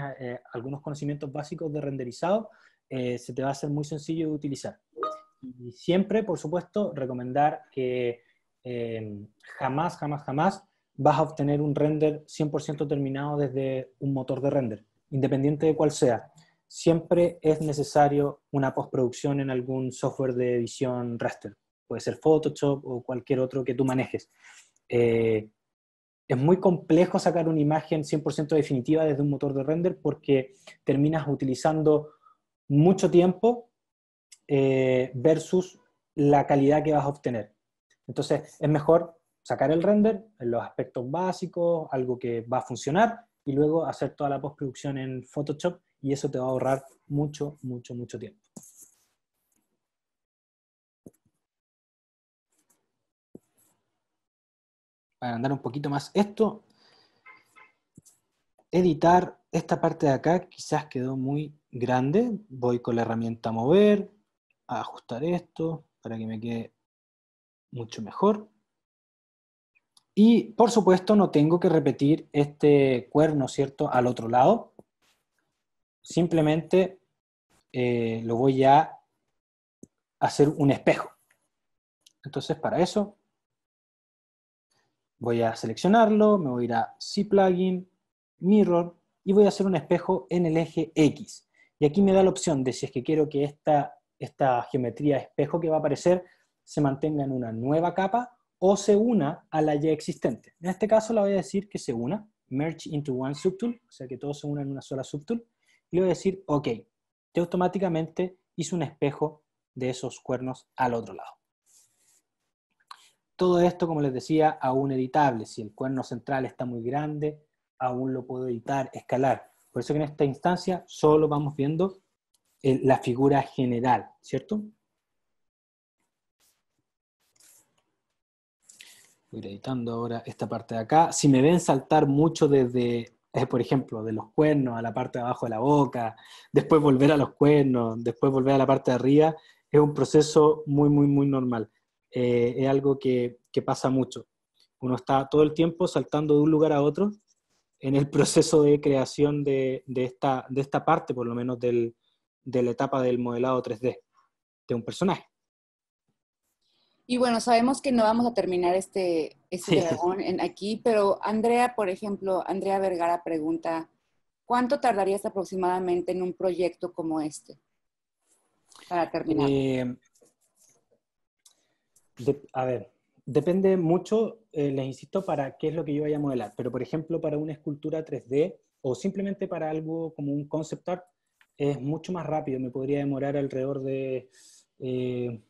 algunos conocimientos básicos de renderizado, se te va a hacer muy sencillo de utilizar. Y siempre, por supuesto, recomendar que Em, jamás, jamás, jamás vas a obtener un render 100% terminado desde un motor de render, independiente de cuál sea. Siempre es necesario una postproducción en algún software de edición raster. Puede ser Photoshop o cualquier otro que tú manejes. Eh, es muy complejo sacar una imagen 100% definitiva desde un motor de render porque terminas utilizando mucho tiempo eh, versus la calidad que vas a obtener. Entonces, es mejor sacar el render en los aspectos básicos, algo que va a funcionar, y luego hacer toda la postproducción en Photoshop, y eso te va a ahorrar mucho, mucho, mucho tiempo. Para andar un poquito más esto, editar esta parte de acá quizás quedó muy grande. Voy con la herramienta mover, a ajustar esto para que me quede mucho mejor. Y por supuesto no tengo que repetir este cuerno, ¿cierto?, al otro lado. Simplemente eh, lo voy a hacer un espejo. Entonces para eso voy a seleccionarlo, me voy a ir a C plugin, mirror y voy a hacer un espejo en el eje X. Y aquí me da la opción de si es que quiero que esta, esta geometría espejo que va a aparecer se mantenga en una nueva capa o se una a la ya existente. En este caso le voy a decir que se una, merge into one subtool, o sea que todo se una en una sola subtool, y le voy a decir OK. Y automáticamente hizo un espejo de esos cuernos al otro lado. Todo esto, como les decía, aún editable. Si el cuerno central está muy grande, aún lo puedo editar, escalar. Por eso que en esta instancia solo vamos viendo eh, la figura general, ¿cierto? voy editando ahora esta parte de acá. Si me ven saltar mucho desde, eh, por ejemplo, de los cuernos a la parte de abajo de la boca, después volver a los cuernos, después volver a la parte de arriba, es un proceso muy, muy, muy normal. Eh, es algo que, pasa mucho. Uno está todo el tiempo saltando de un lugar a otro en el proceso de creación de, de esta, de esta parte, por lo menos, de la etapa del modelado 3D de un personaje. Y bueno, sabemos que no vamos a terminar este, este dragón aquí, pero Andrea, por ejemplo, Andrea Vergara pregunta, ¿cuánto tardarías aproximadamente en un proyecto como este para terminar? Eh, a ver, depende mucho, eh, les insisto, para qué es lo que yo vaya a modelar, pero por ejemplo, para una escultura 3D o simplemente para algo como un concept art, es mucho más rápido, me podría demorar alrededor de... Eh,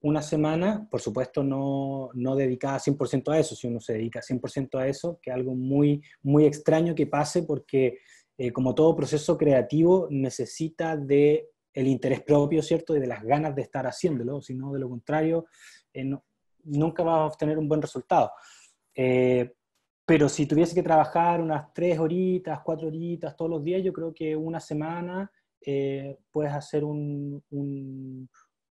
una semana, por supuesto, no, no dedicada 100% a eso, si uno se dedica 100% a eso, que es algo muy, muy extraño que pase porque eh, como todo proceso creativo necesita de el interés propio, ¿cierto? Y de las ganas de estar haciéndolo, si no, de lo contrario, eh, nunca vas a obtener un buen resultado. Eh, pero si tuviese que trabajar unas tres horitas, cuatro horitas todos los días, yo creo que una semana puedes hacer un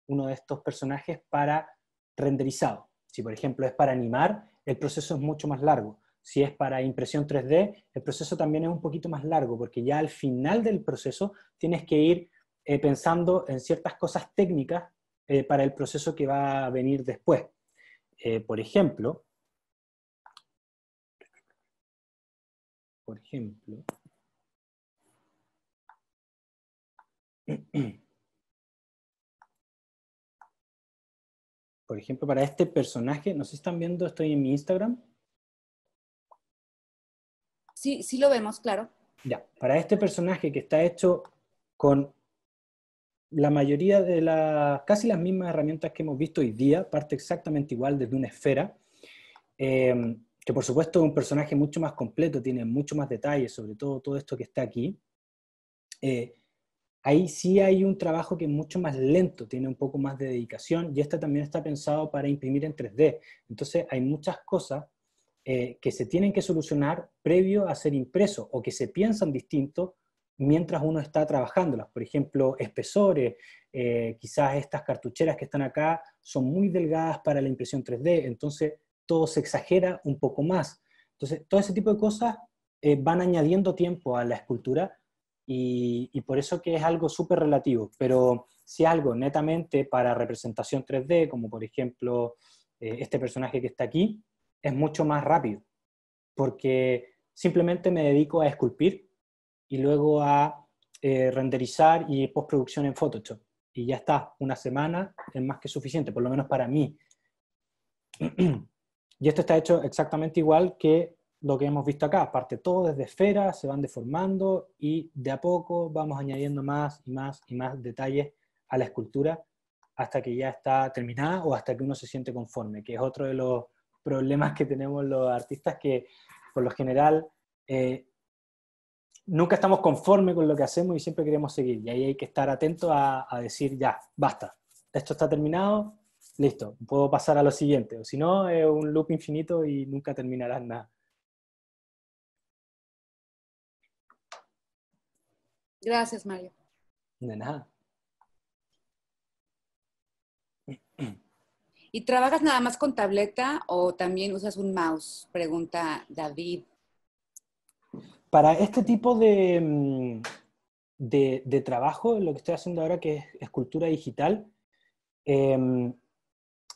uno de estos personajes para renderizado. Si, por ejemplo, es para animar, el proceso es mucho más largo. Si es para impresión 3D, el proceso también es un poquito más largo, porque ya al final del proceso tienes que ir eh, pensando en ciertas cosas técnicas eh, para el proceso que va a venir después. Eh, por ejemplo, por ejemplo, Por ejemplo, para este personaje, no sé si están viendo, estoy en mi Instagram. Sí, sí lo vemos, claro. Ya, para este personaje que está hecho con la mayoría de las, casi las mismas herramientas que hemos visto hoy día, parte exactamente igual desde una esfera, eh, que por supuesto es un personaje mucho más completo, tiene mucho más detalles, sobre todo todo esto que está aquí. Eh, ahí sí hay un trabajo que es mucho más lento, tiene un poco más de dedicación y este también está pensado para imprimir en 3D. Entonces hay muchas cosas eh, que se tienen que solucionar previo a ser impreso o que se piensan distinto mientras uno está trabajándolas. Por ejemplo, espesores, eh, quizás estas cartucheras que están acá son muy delgadas para la impresión 3D, entonces todo se exagera un poco más. Entonces, todo ese tipo de cosas eh, van añadiendo tiempo a la escultura y, por eso que es algo súper relativo, pero si algo netamente para representación 3D, como por ejemplo eh, este personaje que está aquí, es mucho más rápido, porque simplemente me dedico a esculpir y luego a eh, renderizar y postproducción en Photoshop. Y ya está, una semana es más que suficiente, por lo menos para mí. Y esto está hecho exactamente igual que lo que hemos visto acá. aparte todo desde esferas, se van deformando y de a poco vamos añadiendo más y más y más detalles a la escultura hasta que ya está terminada o hasta que uno se siente conforme, que es otro de los problemas que tenemos los artistas que por lo general eh, nunca estamos conformes con lo que hacemos y siempre queremos seguir. Y ahí hay que estar atento a, a decir, ya, basta, esto está terminado, listo, puedo pasar a lo siguiente. O si no, es un loop infinito y nunca terminarás nada. Gracias, Mario. De nada. ¿Y trabajas nada más con tableta o también usas un mouse? Pregunta David. Para este tipo de, mm, de, trabajo, lo que estoy haciendo ahora que es escultura digital, em,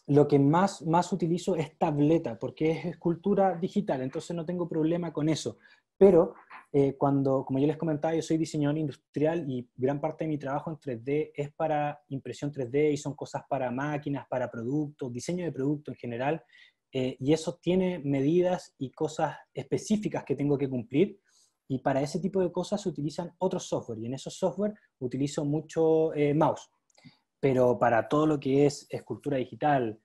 lo que más, más utilizo es tableta, porque es escultura digital, entonces no tengo problema con eso. Pero eh, cuando, como yo les comentaba, yo soy diseñador industrial y gran parte de mi trabajo en 3D es para impresión 3D y son cosas para máquinas, para productos, diseño de producto en general. Eh, y eso tiene medidas y cosas específicas que tengo que cumplir. Y para ese tipo de cosas se utilizan otros software. Y en esos software utilizo mucho eh, mouse. Pero para todo lo que es escultura digital,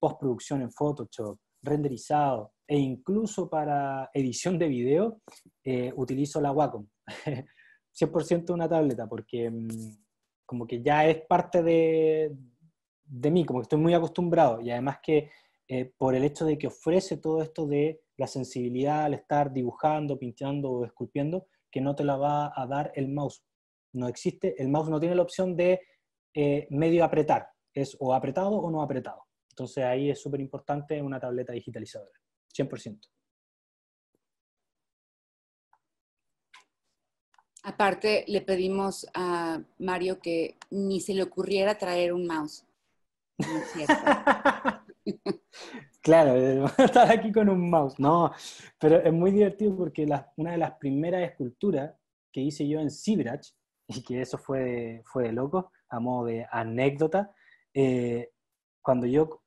postproducción en Photoshop, renderizado, e incluso para edición de video eh, utilizo la Wacom. 100% una tableta, porque mm, como que ya es parte de, de mí, como que estoy muy acostumbrado. Y además que eh, por el hecho de que ofrece todo esto de la sensibilidad al estar dibujando, pintando o esculpiendo, que no te la va a dar el mouse. No existe, el mouse no tiene la opción de eh, medio apretar, es o apretado o no apretado. Entonces ahí es súper importante una tableta digitalizadora. 100%. Aparte, le pedimos a Mario que ni se le ocurriera traer un mouse. claro, eh, estar aquí con un mouse. No, pero es muy divertido porque una de las primeras esculturas que hice yo en Sibrach, y que eso fue de, fue de loco, a modo de anécdota, eh, cuando yo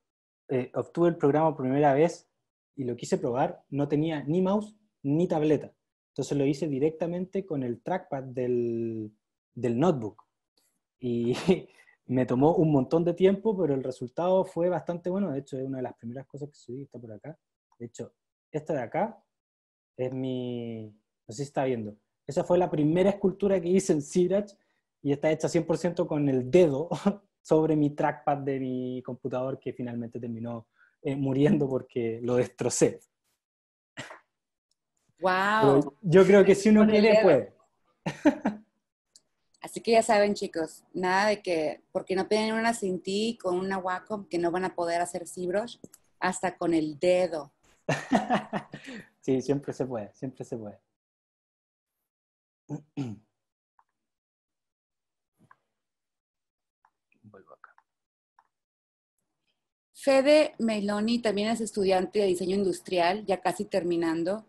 eh, obtuve el programa por primera vez, y lo quise probar, no tenía ni mouse ni tableta. Entonces lo hice directamente con el trackpad del, notebook. Y me tomó un montón de tiempo, pero el resultado fue bastante bueno. De hecho, es una de las primeras cosas que subí, está por acá. De hecho, esta de acá es mi... No sé si está viendo. Esa fue la primera escultura que hice en Sirach y está hecha 100% con el dedo sobre mi trackpad de mi computador que finalmente terminó eh, muriendo porque lo destrocé. ¡Wow! yo creo que si uno quiere, puede. Así que ya saben, chicos, nada de que, porque no tienen una Cinti con una Wacom que no van a poder hacer cibros hasta con el dedo. sí, siempre se puede, siempre se puede. Fede Meloni también es estudiante de diseño industrial, ya casi terminando.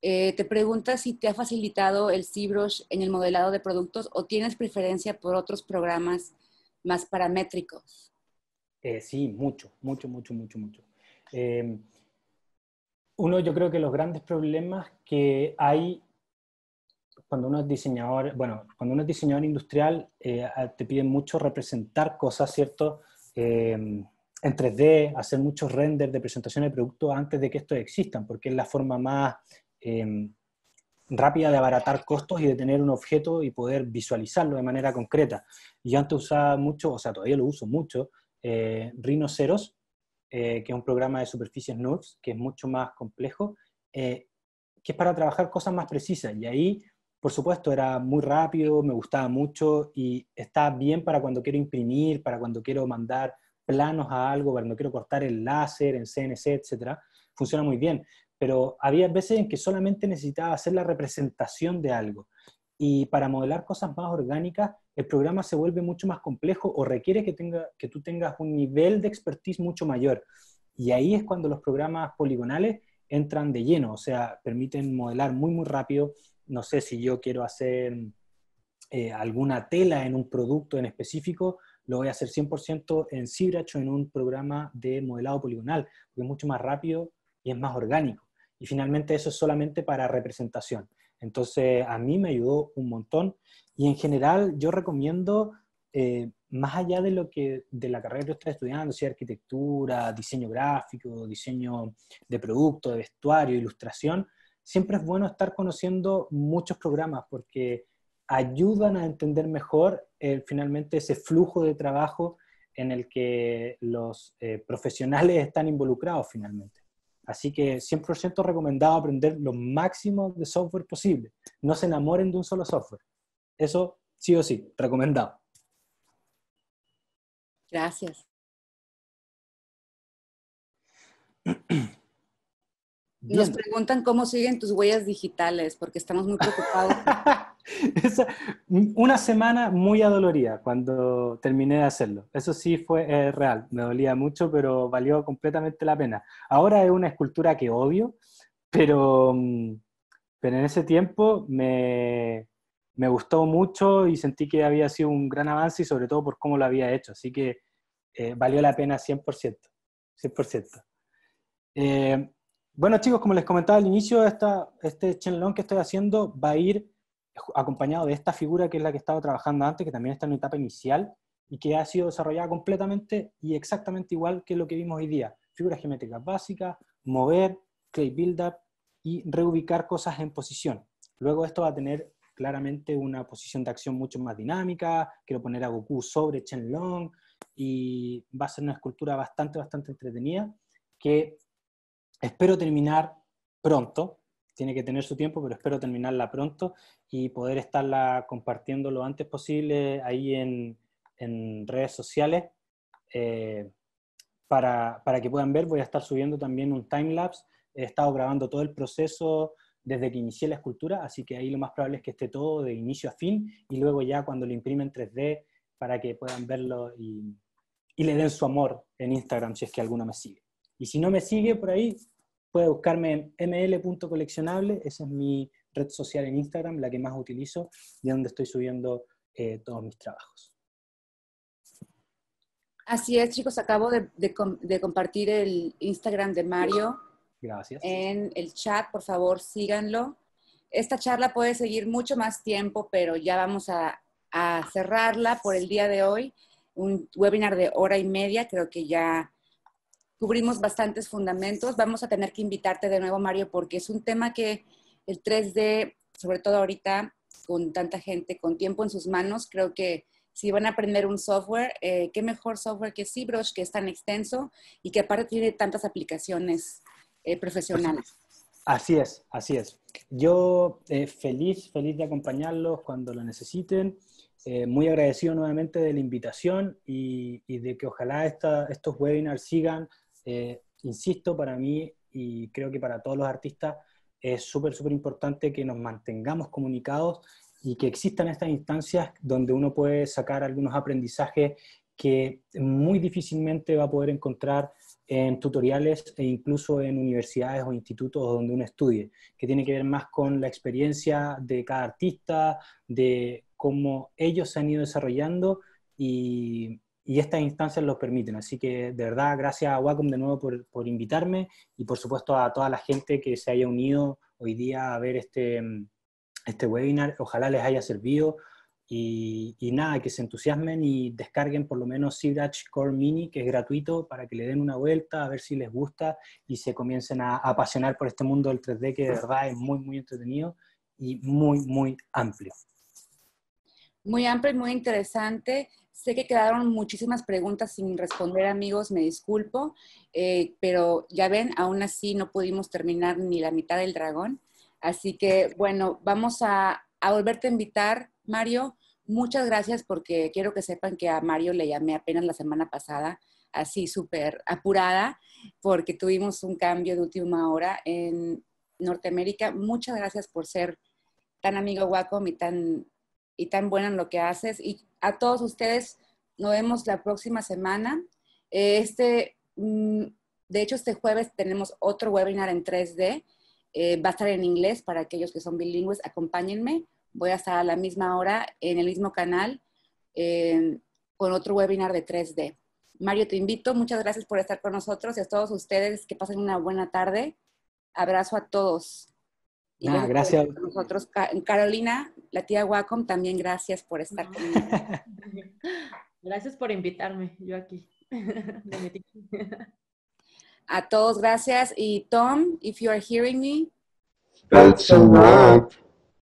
Eh, te pregunta si te ha facilitado el ZBrush en el modelado de productos o tienes preferencia por otros programas más paramétricos. Eh, sí, mucho, mucho, mucho, mucho, mucho. Em, uno, yo creo que los grandes problemas que hay cuando uno es diseñador, bueno, cuando uno es diseñador industrial, eh, te piden mucho representar cosas, ¿cierto? Em, en 3D, hacer muchos renders de presentación de productos antes de que estos existan, porque es la forma más em, rápida de abaratar costos y de tener un objeto y poder visualizarlo de manera concreta. Y yo antes usaba mucho, o sea, todavía lo uso mucho, eh, Rhinoceros, eh, que es un programa de superficies NURBS, que es mucho más complejo, eh, que es para trabajar cosas más precisas. Y ahí, por supuesto, era muy rápido, me gustaba mucho y está bien para cuando quiero imprimir, para cuando quiero mandar planos a algo, no quiero cortar el láser en CNC, etcétera, funciona muy bien. Pero había veces en que solamente necesitaba hacer la representación de algo. Y para modelar cosas más orgánicas, el programa se vuelve mucho más complejo o requiere que, tenga, que tú tengas un nivel de expertise mucho mayor. Y ahí es cuando los programas poligonales entran de lleno, o sea, permiten modelar muy, muy rápido. No sé si yo quiero hacer eh, alguna tela en un producto en específico, lo voy a hacer 100% en ZBrush o en un programa de modelado poligonal, porque es mucho más rápido y es más orgánico. Y finalmente eso es solamente para representación. Entonces a mí me ayudó un montón y en general yo recomiendo, eh, más allá de, lo que, de la carrera que usted está estudiando, si arquitectura, diseño gráfico, diseño de producto, de vestuario, ilustración, siempre es bueno estar conociendo muchos programas porque ayudan a entender mejor eh, finalmente ese flujo de trabajo en el que los eh, profesionales están involucrados finalmente. Así que 100% recomendado aprender lo máximo de software posible. No se enamoren de un solo software. Eso sí o sí, recomendado. Gracias. Nos preguntan cómo siguen tus huellas digitales, porque estamos muy preocupados una semana muy adolorida cuando terminé de hacerlo. Eso sí fue eh, real, me dolía mucho, pero valió completamente la pena. Ahora es una escultura que odio, pero, mm, pero en ese tiempo me, gustó mucho y sentí que había sido un gran avance y sobre todo por cómo lo había hecho. Así que eh, valió la pena 100%. 100%. Eh, bueno chicos, como les comentaba al inicio, esta, este Chenlong que estoy haciendo va a ir acompañado de esta figura que es la que estaba trabajando antes, que también está en una etapa inicial y que ha sido desarrollada completamente y exactamente igual que lo que vimos hoy día. Figuras geométricas básicas, mover, clay build-up y reubicar cosas en posición. Luego esto va a tener claramente una posición de acción mucho más dinámica, quiero poner a Goku sobre Chen Long, y va a ser una escultura bastante, bastante entretenida que espero terminar pronto, tiene que tener su tiempo, pero espero terminarla pronto y poder estarla compartiendo lo antes posible ahí en, redes sociales. Eh, para, que puedan ver, voy a estar subiendo también un timelapse. He estado grabando todo el proceso desde que inicié la escultura, así que ahí lo más probable es que esté todo de inicio a fin y luego ya cuando lo imprimen en 3D para que puedan verlo y, y le den su amor en Instagram si es que alguno me sigue. Y si no me sigue por ahí, Puede buscarme en ml.coleccionable, esa es mi red social en Instagram, la que más utilizo y donde estoy subiendo eh, todos mis trabajos. Así es, chicos, acabo de, compartir el Instagram de Mario. Gracias. En el chat, por favor, síganlo. Esta charla puede seguir mucho más tiempo, pero ya vamos a cerrarla por el día de hoy. Un webinar de hora y media, creo que ya cubrimos bastantes fundamentos. Vamos a tener que invitarte de nuevo, Mario, porque es un tema que el 3D, sobre todo ahorita, con tanta gente, con tiempo en sus manos, creo que si van a aprender un software, eh, qué mejor software que ZBrush, que es tan extenso y que aparte tiene tantas aplicaciones eh, profesionales. Así es, así es. Yo eh, feliz, feliz de acompañarlos cuando lo necesiten. muy agradecido nuevamente de la invitación y, de que ojalá estos webinars sigan eh, insisto, para mí y creo que para todos los artistas es súper, súper importante que nos mantengamos comunicados y que existan estas instancias donde uno puede sacar algunos aprendizajes que muy difícilmente va a poder encontrar en tutoriales e incluso en universidades o institutos donde uno estudie, que tiene que ver más con la experiencia de cada artista, de cómo ellos se han ido desarrollando y, y estas instancias los permiten. Así que de verdad, gracias a Wacom de nuevo por, invitarme y por supuesto a toda la gente que se haya unido hoy día a ver este, este webinar. Ojalá les haya servido y, nada, que se entusiasmen y descarguen por lo menos Seabrach Core Mini, que es gratuito, para que le den una vuelta, a ver si les gusta y se comiencen a apasionar por este mundo del 3D que de verdad es muy, muy entretenido y muy, muy amplio muy amplio y muy interesante. Sé que quedaron muchísimas preguntas sin responder, amigos, me disculpo, eh, pero ya ven, aún así no pudimos terminar ni la mitad del dragón. Así que, bueno, vamos a, a volverte a invitar, Mario. Muchas gracias porque quiero que sepan que a Mario le llamé apenas la semana pasada, así súper apurada, porque tuvimos un cambio de última hora en Norteamérica. Muchas gracias por ser tan amigo guaco y tan y tan buena en lo que haces. Y a todos ustedes nos vemos la próxima semana. Eh, este, mm, de hecho, este jueves tenemos otro webinar en 3D. Eh, va a estar en inglés para aquellos que son bilingües. Acompáñenme. Voy a estar a la misma hora en el mismo canal eh, con otro webinar de 3D. Mario, te invito. Muchas gracias por estar con nosotros y a todos ustedes que pasen una buena tarde. Abrazo a todos. Ah, gracias. nosotros, Carolina, la tía Wacom, también gracias por estar conmigo. Gracias por invitarme, yo aquí. A todos, gracias. Y Tom, if you are hearing me.